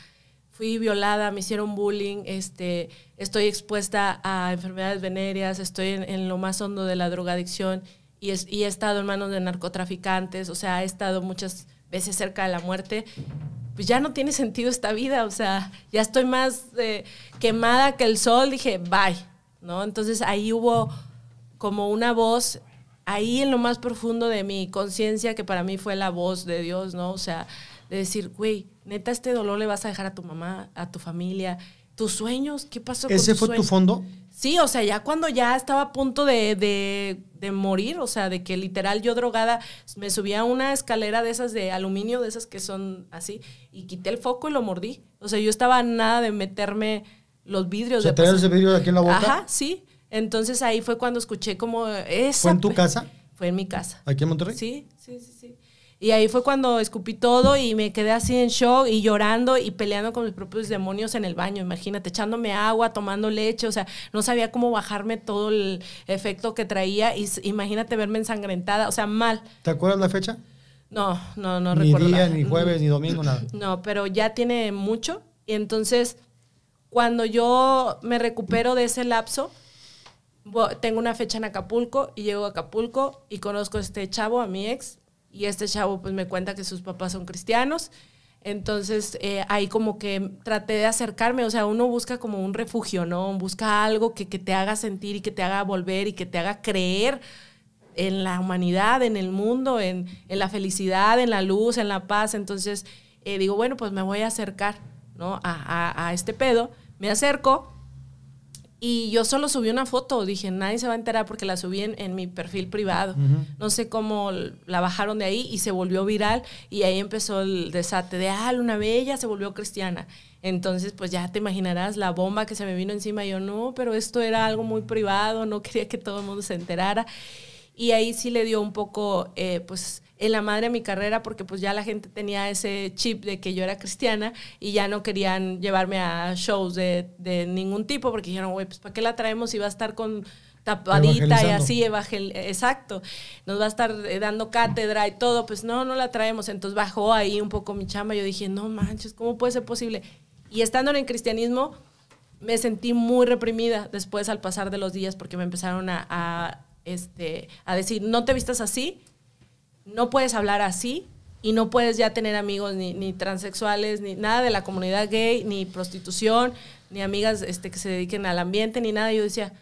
fui violada, me hicieron bullying, este, estoy expuesta a enfermedades venéreas, estoy en, lo más hondo de la drogadicción y, he estado en manos de narcotraficantes, o sea, he estado muchas veces cerca de la muerte, pues ya no tiene sentido esta vida, o sea, ya estoy más eh, quemada que el sol, dije, bye, ¿no? Entonces ahí hubo como una voz, ahí en lo más profundo de mi conciencia, que para mí fue la voz de Dios, ¿no? O sea, de decir, güey, neta, este dolor le vas a dejar a tu mamá, a tu familia, tus sueños, ¿qué pasó con ¿Ese fue tu fondo? Sí, o sea, ya cuando ya estaba a punto de, de, de, morir, o sea, de que literal yo drogada me subía a una escalera de esas de aluminio, de esas que son así, y quité el foco y lo mordí. O sea, yo estaba nada de meterme los vidrios. ¿Se ese vidrio aquí en la boca? Ajá, sí. Entonces ahí fue cuando escuché como esa... ¿Fue en tu casa? Fue en mi casa. ¿Aquí en Monterrey? sí, sí, sí. Y ahí fue cuando escupí todo y me quedé así en shock y llorando y peleando con mis propios demonios en el baño, imagínate, echándome agua, tomando leche, o sea, no sabía cómo bajarme todo el efecto que traía y imagínate verme ensangrentada, o sea, mal. ¿Te acuerdas la fecha? No, no, no ni recuerdo. Ni día, ni jueves, ni domingo, nada. [clears throat] No, pero ya tiene mucho y entonces cuando yo me recupero de ese lapso, tengo una fecha en Acapulco y llego a Acapulco y conozco a este chavo, a mi ex, y este chavo pues me cuenta que sus papás son cristianos. Entonces eh, ahí como que traté de acercarme, o sea, uno busca como un refugio, ¿no? Busca algo que, te haga sentir y que te haga volver y que te haga creer en la humanidad, en el mundo, en, la felicidad, en la luz, en la paz. Entonces eh, digo, bueno, pues me voy a acercar, ¿no? a este pedo. Me acerco y yo solo subí una foto, dije, nadie se va a enterar porque la subí en, mi perfil privado. No sé cómo la bajaron de ahí y se volvió viral y ahí empezó el desate de, ah, Luna Bella se volvió cristiana. Entonces, pues ya te imaginarás la bomba que se me vino encima. yo, no, pero esto era algo muy privado, no quería que todo el mundo se enterara. Y ahí sí le dio un poco, eh, pues, en la madre de mi carrera porque pues ya la gente tenía ese chip de que yo era cristiana y ya no querían llevarme a shows de, de ningún tipo porque dijeron, güey, pues ¿para qué la traemos si va a estar con tapadita y así, exacto, nos va a estar eh, dando cátedra y todo, pues no, no la traemos. Entonces bajó ahí un poco mi chamba, yo dije, no manches, ¿cómo puede ser posible? Y estando en el cristianismo, me sentí muy reprimida después al pasar de los días porque me empezaron a, este, a decir, no te vistas así, no puedes hablar así y no puedes ya tener amigos ni, transexuales, ni nada de la comunidad gay, ni prostitución, ni amigas este, que se dediquen al ambiente, ni nada. Yo decía,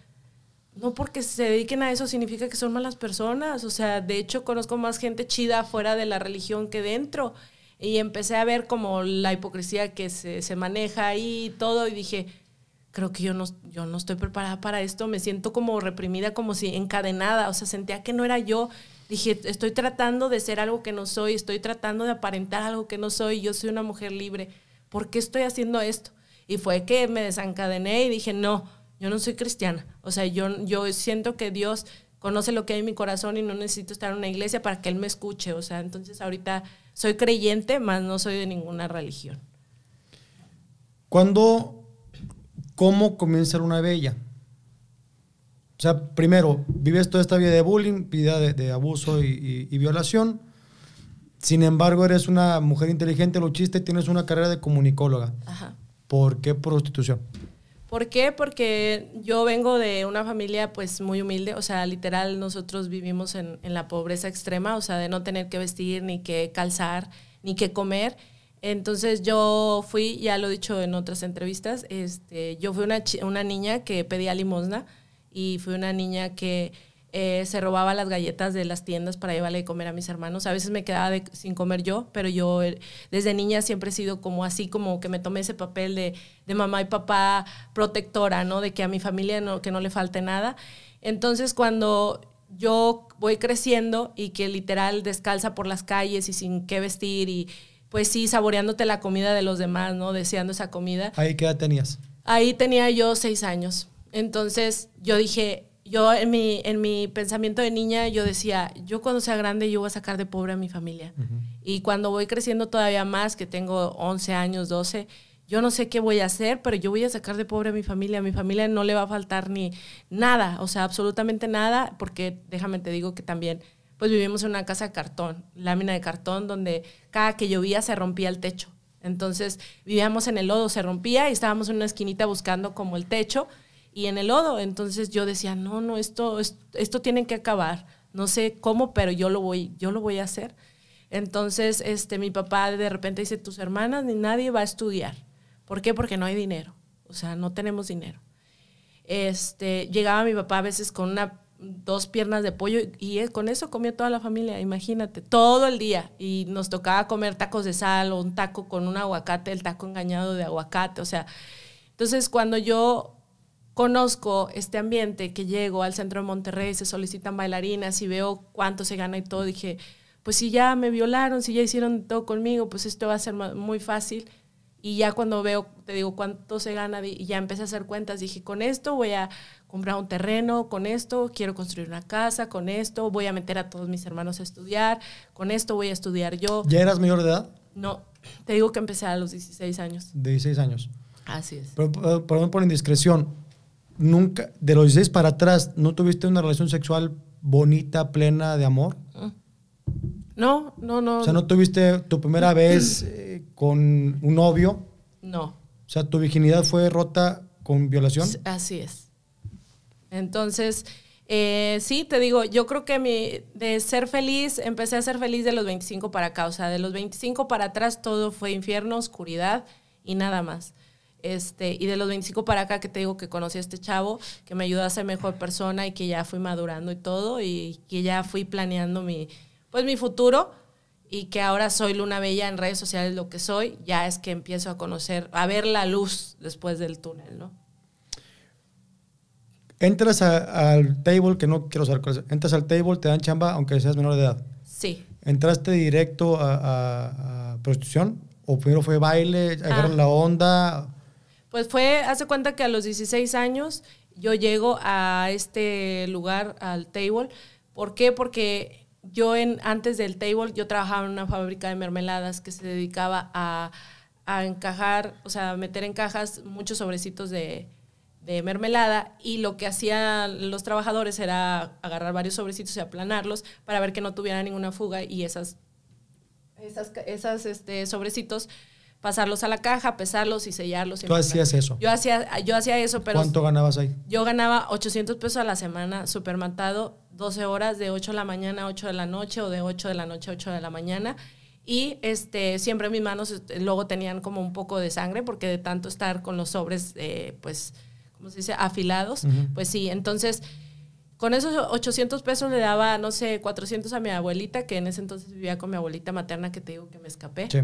no porque se dediquen a eso significa que son malas personas. O sea, de hecho conozco más gente chida fuera de la religión que dentro. Y empecé a ver como la hipocresía que se, se maneja ahí y todo. Y dije, creo que yo no, yo no estoy preparada para esto, me siento como reprimida, como si encadenada, o sea, sentía que no era yo. Dije, estoy tratando de ser algo que no soy, estoy tratando de aparentar algo que no soy, yo soy una mujer libre, ¿por qué estoy haciendo esto? Y fue que me desencadené y dije, no, yo no soy cristiana, o sea, yo, yo siento que Dios conoce lo que hay en mi corazón y no necesito estar en una iglesia para que Él me escuche, o sea, entonces ahorita soy creyente, más no soy de ninguna religión. Cuando ¿Cómo comienza una bella? O sea, primero, vives toda esta vida de bullying, vida de, abuso y, violación. Sin embargo, eres una mujer inteligente, lo y tienes una carrera de comunicóloga. Ajá. ¿Por qué prostitución? ¿Por qué? Porque yo vengo de una familia pues muy humilde, o sea, literal nosotros vivimos en, en, la pobreza extrema, o sea, de no tener que vestir, ni que calzar, ni que comer. Entonces yo fui, ya lo he dicho en otras entrevistas, este, yo fui una, niña que pedía limosna y fui una niña que eh, se robaba las galletas de las tiendas para llevarle de comer a mis hermanos. A veces me quedaba sin comer yo, pero yo eh, desde niña siempre he sido como así, como que me tomé ese papel de, mamá y papá protectora, ¿no? De que a mi familia no, que no le falte nada. Entonces cuando yo voy creciendo y que literal descalza por las calles y sin qué vestir y pues sí, saboreándote la comida de los demás, ¿no? Deseando esa comida. ¿Ahí qué edad tenías? Ahí tenía yo seis años. Entonces yo dije, yo en mi, en mi pensamiento de niña, yo decía, yo cuando sea grande yo voy a sacar de pobre a mi familia. Y cuando voy creciendo todavía más, que tengo 11 años, 12, yo no sé qué voy a hacer, pero yo voy a sacar de pobre a mi familia. A mi familia no le va a faltar ni nada, o sea, absolutamente nada, porque déjame te digo que también pues vivimos en una casa de cartón, lámina de cartón, donde cada que llovía se rompía el techo. Entonces vivíamos en el lodo, se rompía y estábamos en una esquinita buscando como el techo y en el lodo. Entonces yo decía, no, no, esto, esto, tiene que acabar. No sé cómo, pero yo lo voy, yo lo voy a hacer. Entonces, este, mi papá de repente dice, tus hermanas ni nadie va a estudiar. ¿Por qué? Porque no hay dinero. O sea, no tenemos dinero. Este, llegaba mi papá a veces con una dos piernas de pollo y, con eso comía toda la familia, imagínate, todo el día. Y nos tocaba comer tacos de sal o un taco con un aguacate, el taco engañado de aguacate, o sea. Entonces, cuando yo conozco este ambiente, que llego al centro de Monterrey, se solicitan bailarinas y veo cuánto se gana y todo, dije, pues si ya me violaron, si ya hicieron todo conmigo, pues esto va a ser muy fácil. Y ya cuando veo, te digo, cuánto se gana, y ya empecé a hacer cuentas, dije, con esto voy a comprar un terreno con esto, quiero construir una casa con esto, voy a meter a todos mis hermanos a estudiar, con esto voy a estudiar yo. ¿Ya eras mayor de edad? No, te digo que empecé a los 16 años. De 16 años. Así es. Pero, eh, perdón por indiscreción, nunca, de los 16 para atrás, ¿no tuviste una relación sexual bonita, plena de amor? Mm. No, no, no. O sea, ¿no tuviste tu primera vez [clears throat] eh, con un novio? No. O sea, ¿tu virginidad fue rota con violación? Así es. Entonces, eh, sí, te digo, yo creo que mi, de ser feliz, empecé a ser feliz de los 25 para acá, o sea, de los 25 para atrás todo fue infierno, oscuridad y nada más. Este, y de los 25 para acá que te digo que conocí a este chavo, que me ayudó a ser mejor persona y que ya fui madurando y todo, y que ya fui planeando mi, pues, mi futuro y que ahora soy Luna Bella en redes sociales lo que soy, ya es que empiezo a conocer, a ver la luz después del túnel, ¿no? Entras al table, que no quiero saber es, entras al table, te dan chamba aunque seas menor de edad. Sí. ¿Entraste directo a, prostitución? ¿O primero fue baile, agarrar la ah. onda? Pues fue, hace cuenta que a los 16 años yo llego a este lugar, al table. ¿Por qué? Porque yo en, antes del table, yo trabajaba en una fábrica de mermeladas que se dedicaba a, a encajar, o sea, meter en cajas muchos sobrecitos de, de mermelada y lo que hacían los trabajadores era agarrar varios sobrecitos y aplanarlos para ver que no tuviera ninguna fuga y esas, esas, este, sobrecitos pasarlos a la caja, pesarlos y sellarlos. ¿Tú hacías eso? Yo hacía, yo hacía eso, pero... ¿Cuánto ganabas ahí? Yo ganaba 800 pesos a la semana, supermatado, 12 horas, de 8 de la mañana a 8 de la noche o de 8 de la noche a 8 de la mañana. Y este, siempre mis manos este, luego tenían como un poco de sangre porque de tanto estar con los sobres, eh, pues ¿cómo se dice? Afilados. Pues sí, entonces con esos 800 pesos le daba, no sé, 400 a mi abuelita, que en ese entonces vivía con mi abuelita materna, que te digo que me escapé. Sí.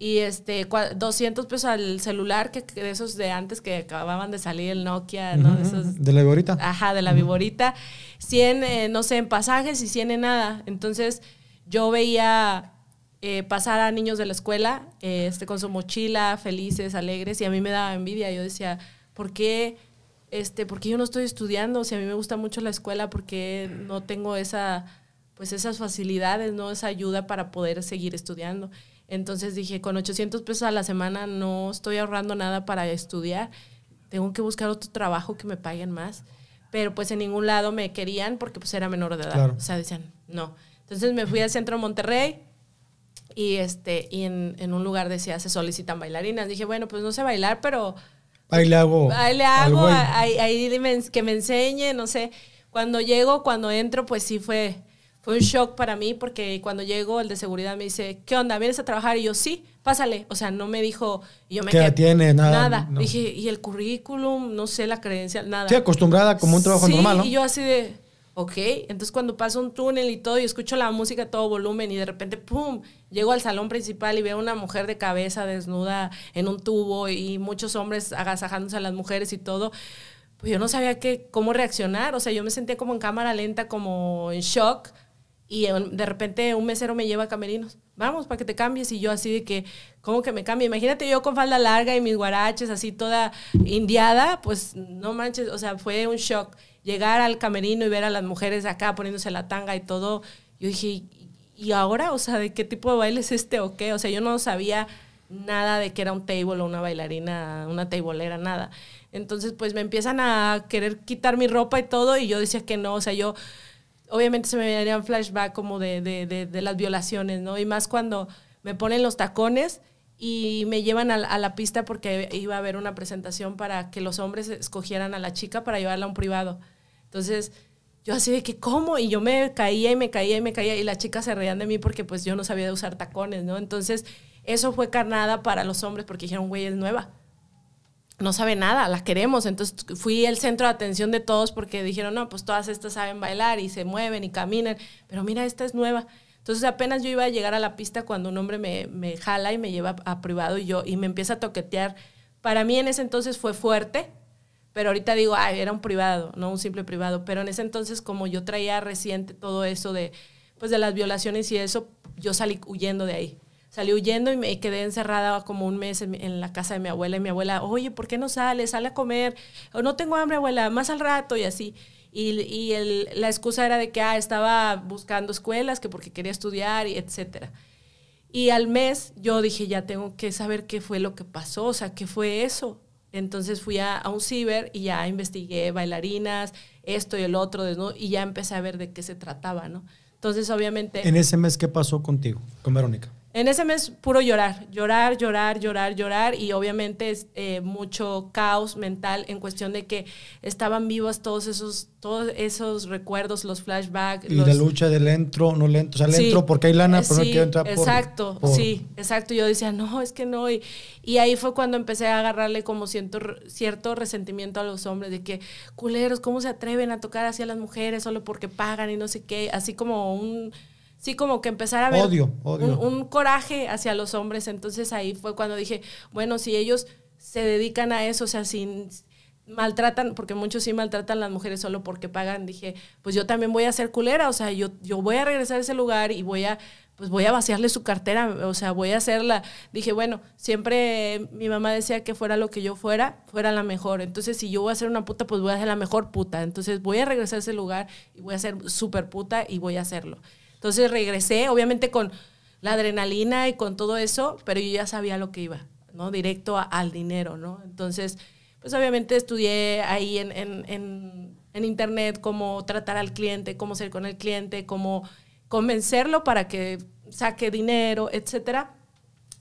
Y este, 200 pesos al celular, que de esos de antes que acababan de salir el Nokia, ¿no? de la viborita. Ajá, de la 100, eh, no sé, en pasajes y 100 en nada. Entonces yo veía eh, pasar a niños de la escuela eh, este, con su mochila, felices, alegres, y a mí me daba envidia. Yo decía, ¿Por qué, este, porque yo no estoy estudiando? si a mí me gusta mucho la escuela, ¿por qué no tengo esa, pues esas facilidades, ¿no? esa ayuda para poder seguir estudiando? Entonces dije, con 800 pesos a la semana no estoy ahorrando nada para estudiar, tengo que buscar otro trabajo que me paguen más. Pero pues en ningún lado me querían porque pues era menor de edad. O sea, decían, no. Entonces me fui al centro Monterrey, y este y en, en, un lugar decía se solicitan bailarinas dije bueno pues no sé bailar pero Ahí le hago. Ahí le hago, ahí, ahí, que me enseñe, no sé. Cuando llego, cuando entro, pues sí fue, fue un shock para mí porque cuando llego el de seguridad me dice, ¿qué onda? ¿Vienes a trabajar? Y yo, sí, pásale. O sea, no me dijo, yo me ¿Qué tiene? Nada. nada. Dije, ¿y el currículum? No sé, la credencial, nada. Estoy acostumbrada como un trabajo normal, ¿no? y yo así de... Ok, entonces cuando paso un túnel y todo, y escucho la música a todo volumen y de repente, ¡pum!, llego al salón principal y veo una mujer de cabeza desnuda en un tubo y muchos hombres agasajándose a las mujeres y todo, pues yo no sabía qué, cómo reaccionar, o sea, yo me sentía como en cámara lenta, como en shock, y de repente un mesero me lleva a camerinos, vamos, para que te cambies, y yo así de que, ¿cómo que me cambie? Imagínate yo con falda larga y mis guaraches así toda indiada, pues no manches, o sea, fue un shock llegar al camerino y ver a las mujeres acá poniéndose la tanga y todo, yo dije, ¿y ahora? O sea, ¿de qué tipo de baile es este o qué? O sea, yo no sabía nada de que era un table o una bailarina, una tableera, nada. Entonces, pues me empiezan a querer quitar mi ropa y todo, y yo decía que no, o sea, yo, obviamente se me venían flashback como de, de las violaciones, ¿no? Y más cuando me ponen los tacones y me llevan a, la pista porque iba a haber una presentación para que los hombres escogieran a la chica para llevarla a un privado. Entonces, yo así de que, ¿cómo? Y yo me caía y me caía y me caía y las chicas se reían de mí porque pues yo no sabía de usar tacones, ¿no? Entonces, eso fue carnada para los hombres porque dijeron, güey, es nueva. No sabe nada, la queremos. Entonces fui el centro de atención de todos porque dijeron, no, pues todas estas saben bailar y se mueven y caminan, pero mira, esta es nueva. Entonces apenas yo iba a llegar a la pista cuando un hombre me, me jala y me lleva a privado y yo y me empieza a toquetear. Para mí en ese entonces fue fuerte, pero ahorita digo, ay, era un privado, no un simple privado. Pero en ese entonces, como yo traía reciente todo eso de, pues, de las violaciones y eso, yo salí huyendo de ahí. Salí huyendo y me quedé encerrada como un mes en, la casa de mi abuela. Y mi abuela, oye, ¿por qué no sales? Sale a comer. O no tengo hambre, abuela, más al rato y así. Y, el, la excusa era de que ah, estaba buscando escuelas, que porque quería estudiar, y etcétera. Y al mes yo dije, ya tengo que saber qué fue lo que pasó, o sea, qué fue eso. Entonces fui a, un ciber y ya investigué bailarinas, esto y el otro, y ya empecé a ver de qué se trataba, ¿no? Entonces, obviamente... En ese mes, ¿qué pasó contigo, con Verónica? En ese mes, puro llorar, llorar, llorar, llorar, llorar y obviamente es, eh, mucho caos mental en cuestión de que estaban vivos todos esos, todos esos recuerdos, los flashbacks. Y la lucha del entro, no le entro, o sea, le entro porque hay lana, pero no quiero entrar por... Exacto, sí, exacto. Yo decía, no, es que no. Y, y ahí fue cuando empecé a agarrarle como cierto, cierto resentimiento a los hombres de que, culeros, ¿cómo se atreven a tocar así a las mujeres solo porque pagan y no sé qué? Así como un sí como que empezar a ver Un, coraje hacia los hombres. Entonces ahí fue cuando dije, bueno, si ellos se dedican a eso, o sea, si maltratan, porque muchos sí maltratan a las mujeres solo porque pagan, dije, pues yo también voy a ser culera, o sea, yo, yo voy a regresar a ese lugar y voy a pues voy a vaciarle su cartera, o sea, voy a hacerla. Dije, bueno, siempre mi mamá decía que fuera lo que yo fuera, fuera la mejor. Entonces, si yo voy a ser una puta, pues voy a ser la mejor puta. Entonces, voy a regresar a ese lugar y voy a ser súper puta y voy a hacerlo. Entonces regresé, obviamente con la adrenalina y con todo eso, pero yo ya sabía lo que iba, ¿no? Directo al dinero, ¿no? Entonces, pues obviamente estudié ahí en, internet cómo tratar al cliente, cómo ser con el cliente, cómo convencerlo para que saque dinero, etcétera.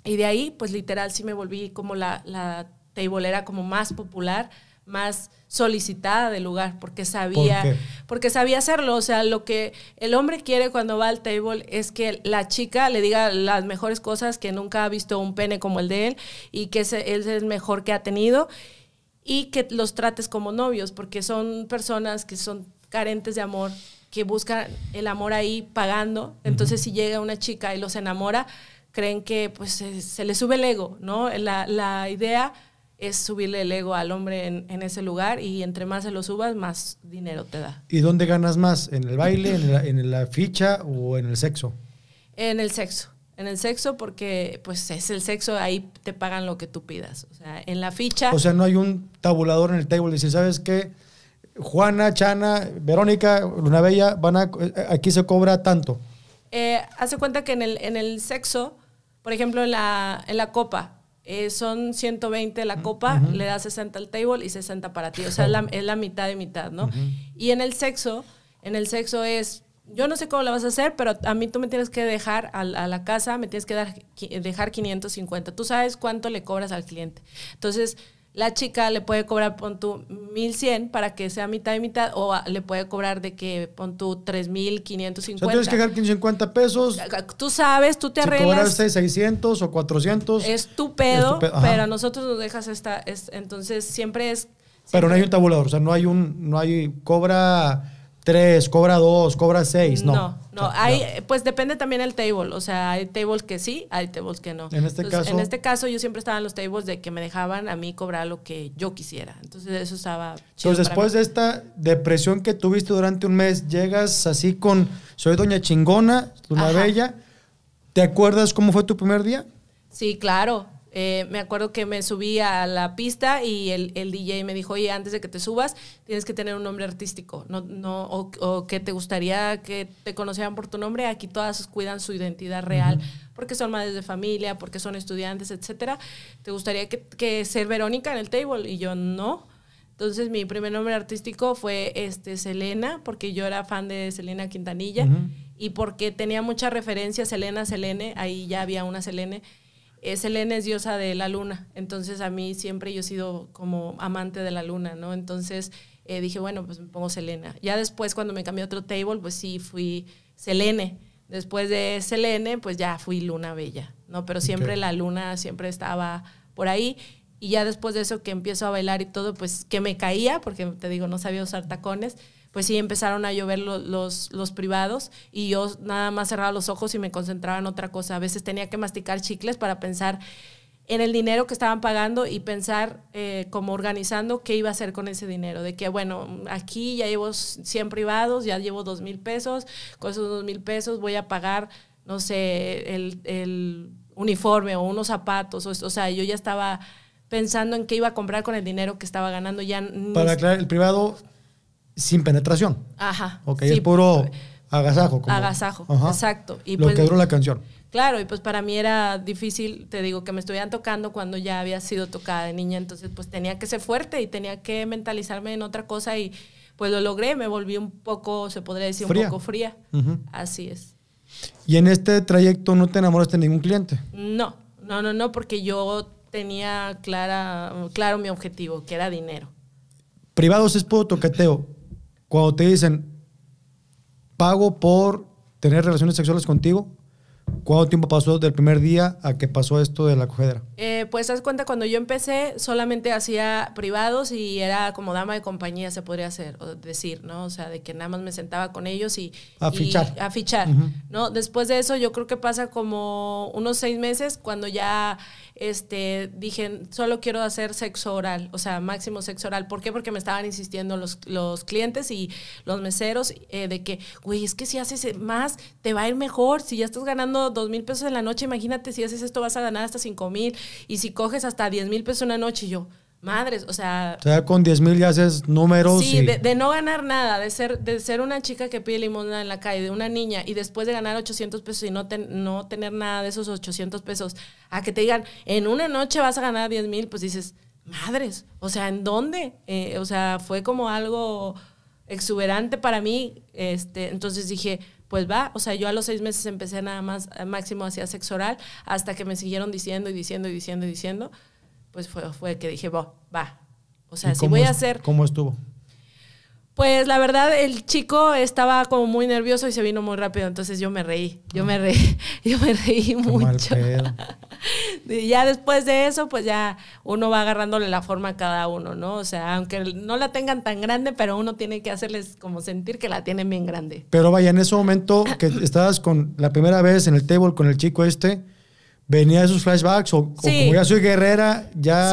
Y de ahí, pues literal, sí me volví como la, la teibolera como más popular, más solicitada del lugar porque sabía, porque sabía hacerlo. O sea, lo que el hombre quiere cuando va al table es que la chica le diga las mejores cosas que nunca ha visto un pene como el de él y que es el mejor que ha tenido y que los trates como novios porque son personas que son carentes de amor que buscan el amor ahí pagando. Entonces, si llega una chica y los enamora, creen que pues se, le sube el ego, ¿no? La, la idea es subirle el ego al hombre en, ese lugar y entre más se lo subas, más dinero te da. ¿Y dónde ganas más? ¿En el baile, en la, ficha o en el sexo? En el sexo. En el sexo porque pues es el sexo, ahí te pagan lo que tú pidas. O sea, en la ficha... O sea, no hay un tabulador en el table. Dice, ¿sabes qué? Juana, Chana, Verónica, Luna Bella, van a, eh, aquí se cobra tanto. Eh, hace cuenta que en el, en el sexo, por ejemplo, en la copa, eh, son 120 la copa, le da 60 al table y 60 para ti. O sea, oh. es la, mitad de mitad, ¿no? Y en el sexo, en el sexo es, yo no sé cómo la vas a hacer, pero a mí tú me tienes que dejar a, a la casa, me tienes que dar, dejar 550. Tú sabes cuánto le cobras al cliente. Entonces, la chica le puede cobrar, pon tu 1100 para que sea mitad y mitad, o le puede cobrar de que pon tú 3550. O sea, tienes que dejar 550 pesos. Tú sabes, tú te arreglas. Si 600 o 400. tu pedo, pero a nosotros nos dejas esta. Es, entonces siempre es. Pero no hay un tabulador, o sea, no hay un. No hay. Cobra tres, cobra dos, cobra seis. No. No, Hay, pues depende también el table. O sea, hay tables que sí, hay tables que no. En este caso. En este caso, yo siempre estaba en los tables de que me dejaban a mí cobrar lo que yo quisiera. Entonces, eso estaba. Chido Entonces, después de esta depresión que tuviste durante un mes, llegas así con soy doña chingona, una bella. ¿Te acuerdas cómo fue tu primer día? Sí, claro. Eh, me acuerdo que me subí a la pista y el, DJ me dijo, oye, antes de que te subas, tienes que tener un nombre artístico, no, no, o, que te gustaría que te conocieran por tu nombre. Aquí todas cuidan su identidad real, porque son madres de familia, porque son estudiantes, etcétera. ¿Te gustaría que, que, ser Verónica en el table? Y yo, no. Entonces mi primer nombre artístico fue este, Selena, porque yo era fan de Selena Quintanilla y porque tenía muchas referencias Selena, Selene, ahí ya había una Selene Selene es diosa de la luna, entonces a mí siempre yo he sido como amante de la luna, ¿no? Entonces eh, dije, bueno, pues me pongo Selena. Ya después cuando me cambié a otro table, pues sí, fui Selene. Después de Selene, pues ya fui Luna Bella, ¿no? Pero siempre la luna siempre estaba por ahí. Y ya después de eso que empiezo a bailar y todo, pues que me caía, porque te digo, no sabía usar tacones pues sí empezaron a llover los, los, privados y yo nada más cerraba los ojos y me concentraba en otra cosa. A veces tenía que masticar chicles para pensar en el dinero que estaban pagando y pensar eh, como organizando qué iba a hacer con ese dinero. De que, bueno, aquí ya llevo 100 privados, ya llevo 2 mil pesos, con esos 2 mil pesos voy a pagar, no sé, el, uniforme o unos zapatos. O, o sea, yo ya estaba pensando en qué iba a comprar con el dinero que estaba ganando. Ya Para aclarar, el privado sin penetración. Ajá. Ok, es puro pues, agasajo. agasajo, exacto. Y lo pues que duró la canción. Claro, y pues para mí era difícil, te digo, que me estuvieran tocando cuando ya había sido tocada de niña, entonces pues tenía que ser fuerte y tenía que mentalizarme en otra cosa y pues lo logré, me volví un poco, se podría decir, un poco fría. Así es. ¿Y en este trayecto no te enamoraste de ningún cliente? No, no, no, no, porque yo tenía clara, claro mi objetivo, que era dinero. Privados es puro toqueteo. Cuando te dicen, pago por tener relaciones sexuales contigo, ¿cuánto tiempo pasó del primer día a que pasó esto de la cogedera? Eh, pues haz cuenta, cuando yo empecé solamente hacía privados y era como dama de compañía, se podría hacer, o decir, ¿no? O sea, de que nada más me sentaba con ellos y... A fichar. a fichar, ¿no? Después de eso yo creo que pasa como unos seis meses cuando ya este, dije, solo quiero hacer sexo oral, o sea, máximo sexo oral. ¿Por qué? Porque me estaban insistiendo los, los clientes y los meseros eh, de que, güey, es que si haces más, te va a ir mejor. Si ya estás ganando dos mil pesos en la noche, imagínate si haces esto, vas a ganar hasta cinco mil. Y si coges hasta diez mil pesos la noche, y yo, madres, o sea... O sea, con 10 mil ya haces números. Sí, y... de, no ganar nada, de ser, de ser una chica que pide limosna en la calle, de una niña, y después de ganar 800 pesos y no, ten, no tener nada de esos 800 pesos, a que te digan, en una noche vas a ganar 10 mil, pues dices, madres, o sea, ¿en dónde? Eh, o sea, fue como algo exuberante para mí, este, entonces dije, pues va, o sea, yo a los seis meses empecé nada más, eh, máximo hacía sexo oral, hasta que me siguieron diciendo y diciendo y diciendo y diciendo pues fue, fue que dije, va, va. O sea, si voy a hacer... ¿Cómo estuvo? Pues la verdad, el chico estaba como muy nervioso y se vino muy rápido, entonces yo me reí, yo me ah. reí, [laughs] yo me reí mucho. [laughs] y ya después de eso, pues ya uno va agarrándole la forma a cada uno, ¿no? O sea, aunque no la tengan tan grande, pero uno tiene que hacerles como sentir que la tienen bien grande. Pero vaya, en ese momento que estabas con la primera vez en el table con el chico este, venía de sus flashbacks o, como ya soy guerrera, ya,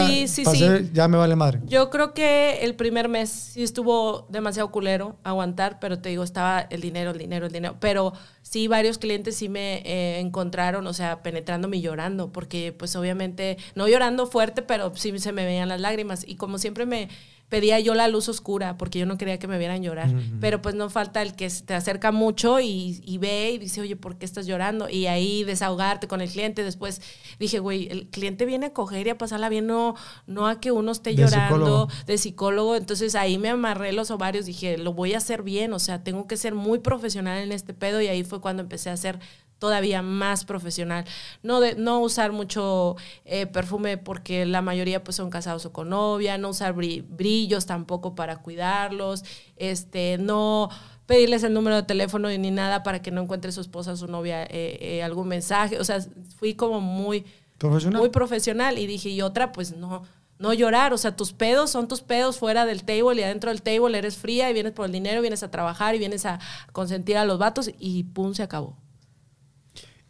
ya me vale madre. Yo creo que el primer mes sí estuvo demasiado culero aguantar, pero te digo, estaba el dinero, el dinero, el dinero. Pero sí, varios clientes sí me eh, encontraron, o sea, penetrando y llorando, porque pues obviamente, no llorando fuerte, pero sí se me veían las lágrimas. Y como siempre me pedía yo la luz oscura porque yo no quería que me vieran llorar. Pero pues no falta el que te acerca mucho y, y, ve y dice, oye, ¿por qué estás llorando? Y ahí desahogarte con el cliente. Después dije, güey, el cliente viene a coger y a pasarla bien, no, no a que uno esté llorando de psicólogo. Entonces ahí me amarré los ovarios, dije, lo voy a hacer bien, o sea, tengo que ser muy profesional en este pedo. Y ahí fue cuando empecé a hacer todavía más profesional. No, de, no usar mucho eh, perfume porque la mayoría pues son casados o con novia, no usar brillos tampoco para cuidarlos, este, no pedirles el número de teléfono ni nada para que no encuentre su esposa o su novia eh, eh, algún mensaje. O sea, fui como muy profesional. Muy profesional y dije, y otra, pues no, no llorar. O sea, tus pedos son tus pedos fuera del table y adentro del table eres fría y vienes por el dinero, vienes a trabajar y vienes a consentir a los vatos y pum, se acabó.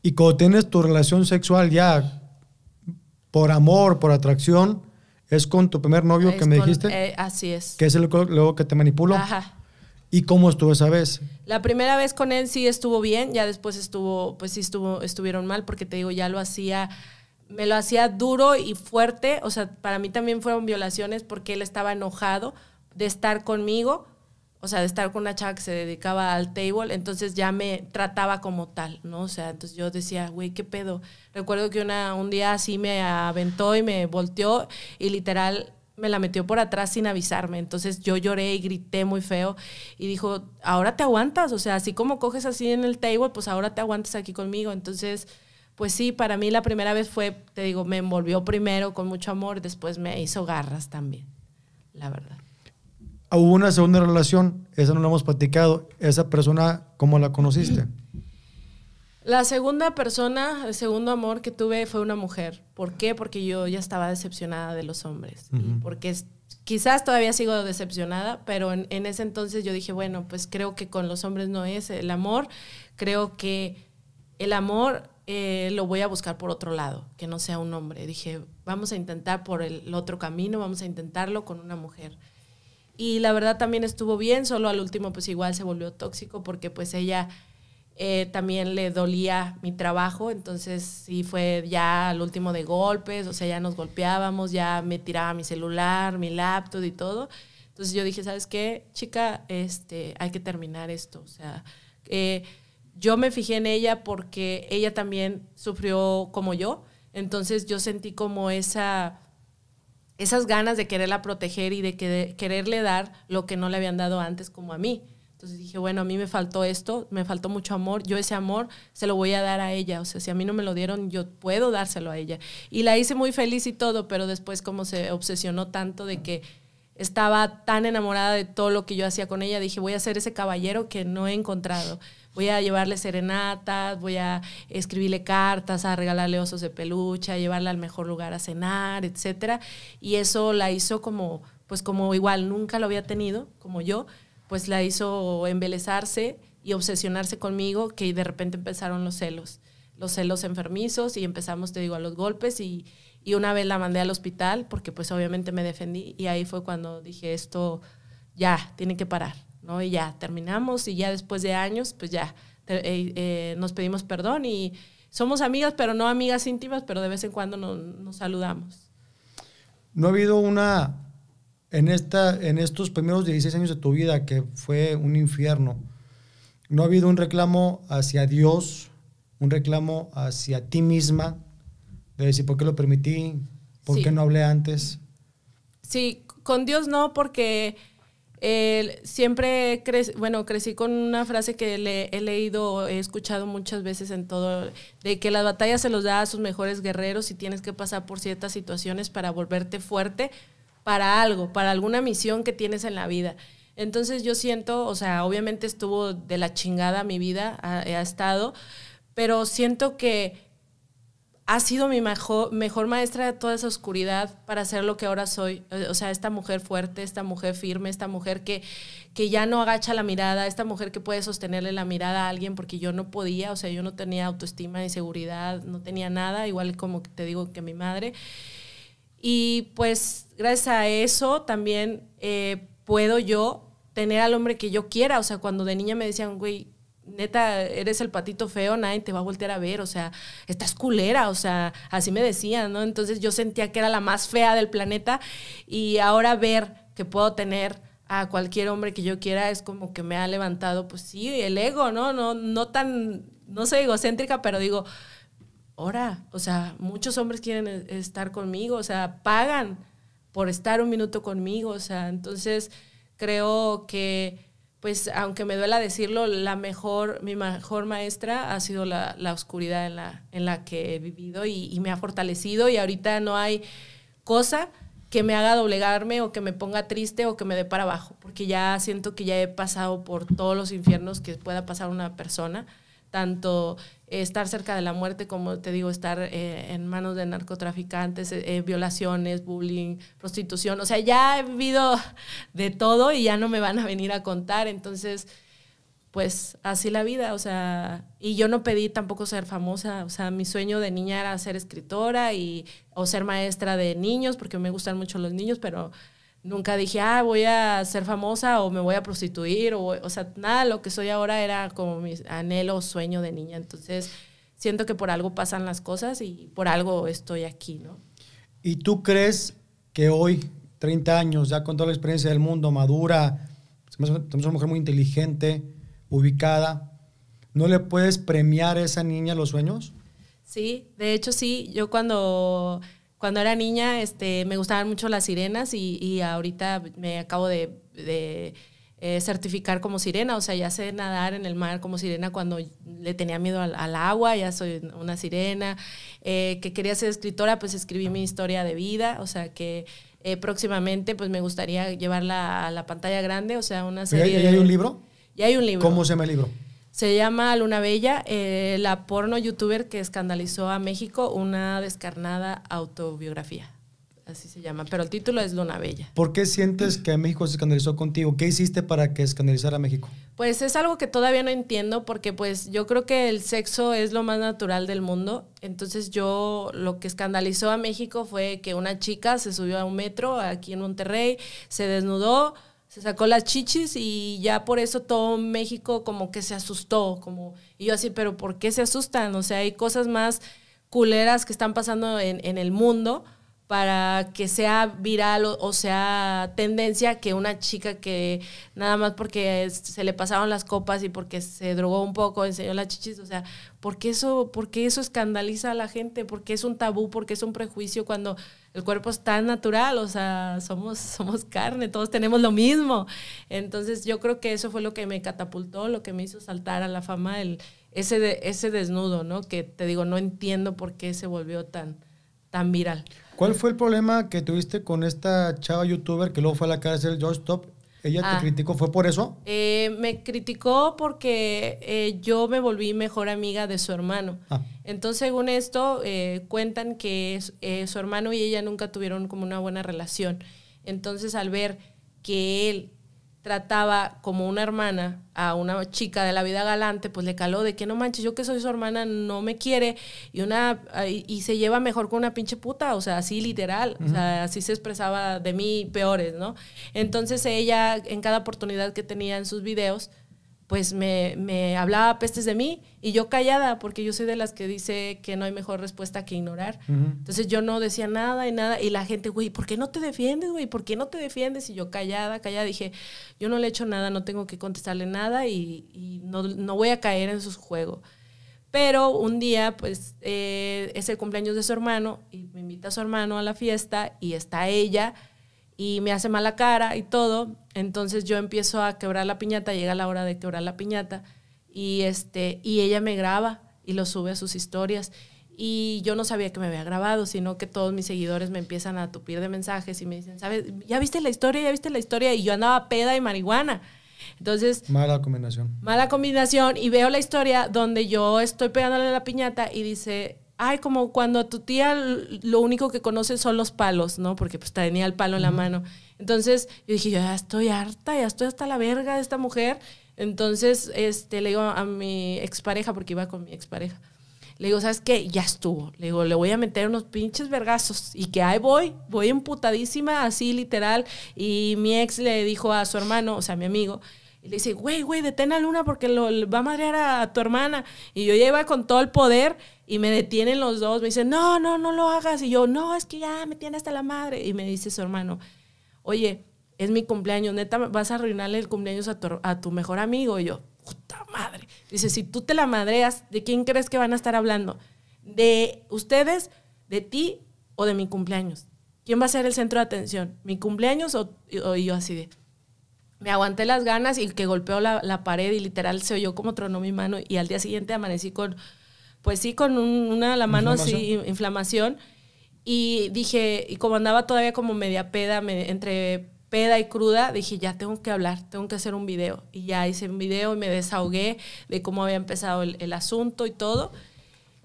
Y cuando tienes tu relación sexual ya por amor, por atracción, es con tu primer novio que me dijiste. Eh, así es. Que es el luego que te manipuló. Ajá. ¿Y cómo estuvo esa vez? La primera vez con él sí estuvo bien, ya después estuvo, pues sí estuvo, estuvieron mal, porque te digo, ya lo hacía, me lo hacía duro y fuerte. O sea, para mí también fueron violaciones porque él estaba enojado de estar conmigo o sea, de estar con una chava que se dedicaba al table, entonces ya me trataba como tal, ¿no? O sea, entonces yo decía, güey, ¿qué pedo? Recuerdo que una, un día así me aventó y me volteó y literal me la metió por atrás sin avisarme. Entonces yo lloré y grité muy feo y dijo, ahora te aguantas, o sea, así como coges así en el table, pues ahora te aguantas aquí conmigo. Entonces, pues sí, para mí la primera vez fue, te digo, me envolvió primero con mucho amor, después me hizo garras también, la verdad. Hubo una segunda relación, esa no la hemos platicado. ¿Esa persona cómo la conociste? La segunda persona, el segundo amor que tuve fue una mujer. ¿Por qué? Porque yo ya estaba decepcionada de los hombres. Porque quizás todavía sigo decepcionada, pero en, ese entonces yo dije, bueno, pues creo que con los hombres no es el amor. Creo que el amor eh, lo voy a buscar por otro lado, que no sea un hombre. Dije, vamos a intentar por el, otro camino, vamos a intentarlo con una mujer y la verdad también estuvo bien, solo al último pues igual se volvió tóxico porque pues ella eh, también le dolía mi trabajo, entonces sí fue ya al último de golpes, o sea, ya nos golpeábamos, ya me tiraba mi celular, mi laptop y todo. Entonces yo dije, ¿sabes qué, chica? Este, hay que terminar esto, o sea, eh, yo me fijé en ella porque ella también sufrió como yo, entonces yo sentí como esa esas ganas de quererla proteger y de quererle dar lo que no le habían dado antes como a mí. Entonces dije, bueno, a mí me faltó esto, me faltó mucho amor, yo ese amor se lo voy a dar a ella, o sea, si a mí no me lo dieron, yo puedo dárselo a ella. Y la hice muy feliz y todo, pero después como se obsesionó tanto de que estaba tan enamorada de todo lo que yo hacía con ella, dije, voy a ser ese caballero que no he encontrado voy a llevarle serenatas, voy a escribirle cartas, a regalarle osos de peluche, a llevarla al mejor lugar a cenar, etcétera. Y eso la hizo como, pues como igual nunca lo había tenido, como yo, pues la hizo embelezarse y obsesionarse conmigo, que de repente empezaron los celos, los celos enfermizos y empezamos, te digo, a los golpes y, y una vez la mandé al hospital porque pues obviamente me defendí y ahí fue cuando dije esto ya, tiene que parar. Y ya terminamos y ya después de años, pues ya eh, eh, nos pedimos perdón y somos amigas, pero no amigas íntimas, pero de vez en cuando nos, saludamos. ¿No ha habido una, en, esta, en estos primeros 16 años de tu vida, que fue un infierno, no ha habido un reclamo hacia Dios, un reclamo hacia ti misma, de decir, ¿por qué lo permití? ¿Por qué no hablé antes? Sí, con Dios no, porque siempre, bueno, crecí con una frase que he leído, he escuchado muchas veces en todo, de que las batallas se los da a sus mejores guerreros y tienes que pasar por ciertas situaciones para volverte fuerte para algo, para alguna misión que tienes en la vida. Entonces yo siento, o sea, obviamente estuvo de la chingada mi vida, ha estado, pero siento que ha sido mi mejor, maestra de toda esa oscuridad para ser lo que ahora soy. Eh, o sea, esta mujer fuerte, esta mujer firme, esta mujer que, que ya no agacha la mirada, esta mujer que puede sostenerle la mirada a alguien porque yo no podía, o sea, yo no tenía autoestima ni seguridad, no tenía nada, igual como te digo que mi madre. Y pues gracias a eso también eh, puedo yo tener al hombre que yo quiera. O sea, cuando de niña me decían, güey, neta, eres el patito feo, nadie te va a voltear a ver, o sea, estás culera, o sea, así me decían, ¿no? Entonces yo sentía que era la más fea del planeta y ahora ver que puedo tener a cualquier hombre que yo quiera es como que me ha levantado, pues sí, el ego, ¿no? No, no tan, no soy egocéntrica, pero digo, ahora, o sea, muchos hombres quieren e-, estar conmigo, o sea, pagan por estar un minuto conmigo, o sea, entonces creo que pues aunque me duela decirlo, la mejor, mi mejor maestra ha sido la, oscuridad en la, en la que he vivido y, y me ha fortalecido y ahorita no hay cosa que me haga doblegarme o que me ponga triste o que me dé para abajo, porque ya siento que ya he pasado por todos los infiernos que pueda pasar una persona tanto eh, estar cerca de la muerte, como te digo, estar eh, en manos de narcotraficantes, eh, violaciones, bullying, prostitución. O sea, ya he vivido de todo y ya no me van a venir a contar. Entonces, pues así la vida. O sea, y yo no pedí tampoco ser famosa. O sea, mi sueño de niña era ser escritora y, o ser maestra de niños, porque me gustan mucho los niños, pero Nunca dije, ah, voy a ser famosa o me voy a prostituir. O, o sea, nada, lo que soy ahora era como mi anhelo o sueño de niña. Entonces, siento que por algo pasan las cosas y por algo estoy aquí, ¿no? ¿Y tú crees que hoy, 30 años, ya con toda la experiencia del mundo, madura, somos una mujer muy inteligente, ubicada, ¿no le puedes premiar a esa niña los sueños? Sí, de hecho sí, yo cuando cuando era niña este, me gustaban mucho las sirenas y, y ahorita me acabo de, eh, certificar como sirena, o sea, ya sé nadar en el mar como sirena cuando le tenía miedo al, agua, ya soy una sirena, eh, que quería ser escritora, pues escribí mi historia de vida, o sea, que eh, próximamente pues me gustaría llevarla a la pantalla grande, o sea, una serie... Y hay un libro? Ya hay un libro. ¿Cómo se llama el libro? Se llama Luna Bella, eh, la porno youtuber que escandalizó a México, una descarnada autobiografía. Así se llama, pero el título es Luna Bella. ¿Por qué sientes que México se escandalizó contigo? ¿Qué hiciste para que escandalizara a México? Pues es algo que todavía no entiendo porque pues yo creo que el sexo es lo más natural del mundo. Entonces yo lo que escandalizó a México fue que una chica se subió a un metro aquí en Monterrey, se desnudó, se sacó las chichis y ya por eso todo México como que se asustó, como, y yo así, pero ¿por qué se asustan? O sea, hay cosas más culeras que están pasando en, el mundo para que sea viral o, sea tendencia que una chica que nada más porque se le pasaron las copas y porque se drogó un poco, enseñó las chichis, o sea, ¿por eso, por qué eso escandaliza a la gente? ¿Por qué es un tabú? ¿Por qué es un prejuicio cuando el cuerpo es tan natural, o sea, somos, [laughs] somos carne, todos tenemos lo mismo. Entonces yo creo que eso fue lo que me catapultó, lo que me hizo saltar a la fama, el, ese, ese desnudo, ¿no? Que te digo, no entiendo por qué se volvió tan, tan viral. ¿Cuál fue el problema que tuviste con esta chava youtuber que luego fue a la cárcel, George stop ¿Ella te ah. criticó? ¿Fue por eso? Eh, me criticó porque eh, yo me volví mejor amiga de su hermano. Ah. Entonces, según esto, eh, cuentan que su hermano y ella nunca tuvieron como una buena relación. Entonces, al ver que él trataba como una hermana a una chica de la vida galante, pues le caló de que no manches, yo que soy su hermana no me quiere y una y, se lleva mejor con una pinche puta, o sea, así literal, o sea, así se expresaba de mí peores, ¿no? Entonces ella en cada oportunidad que tenía en sus videos pues me, me, hablaba pestes de mí y yo callada, porque yo soy de las que dice que no hay mejor respuesta que ignorar. Entonces yo no decía nada y nada y la gente, güey, ¿por qué no te defiendes, güey? ¿Por qué no te defiendes? Y yo callada, callada, dije, yo no le he hecho nada, no tengo que contestarle nada y, no, voy a caer en sus juegos. Pero un día, pues, eh, es el cumpleaños de su hermano y me invita a su hermano a la fiesta y está ella y me hace mala cara y todo. Entonces yo empiezo a quebrar la piñata, llega la hora de quebrar la piñata y, este, y ella me graba y lo sube a sus historias. Y yo no sabía que me había grabado, sino que todos mis seguidores me empiezan a tupir de mensajes y me dicen, ¿sabes? ¿Ya viste la historia? ¿Ya viste la historia? Y yo andaba peda y marihuana. Entonces... Mala combinación. Mala combinación. Y veo la historia donde yo estoy pegándole la piñata y dice, ay, como cuando a tu tía lo único que conoce son los palos, ¿no? Porque pues tenía el palo en la mano. Entonces yo dije, ya estoy harta, ya estoy hasta la verga de esta mujer. Entonces este, le digo a mi expareja, porque iba con mi expareja, le digo, ¿sabes qué? Ya estuvo. Le digo, le voy a meter unos pinches vergazos. Y que ahí voy, voy emputadísima, así literal. Y mi ex le dijo a su hermano, o sea, a mi amigo, y le dice, güey, güey, detén a Luna porque lo, va a madrear a, tu hermana. Y yo ya iba con todo el poder y me detienen los dos. Me dice no, no, no lo hagas. Y yo, no, es que ya me tiene hasta la madre. Y me dice su hermano, oye, es mi cumpleaños, neta, vas a arruinarle el cumpleaños a tu, mejor amigo. Y yo, puta madre. Dice, si tú te la madreas, ¿de quién crees que van a estar hablando? ¿De ustedes, de ti o de mi cumpleaños? ¿Quién va a ser el centro de atención? ¿Mi cumpleaños o yo así de me aguanté las ganas y que golpeó la, pared y literal se oyó como tronó mi mano y al día siguiente amanecí con, pues sí, con una la mano ¿Inflamación? inflamación. Y dije, y como andaba todavía como media peda, entre peda y cruda, dije, ya tengo que hablar, tengo que hacer un video. Y ya hice un video y me desahogué de cómo había empezado el, el asunto y todo.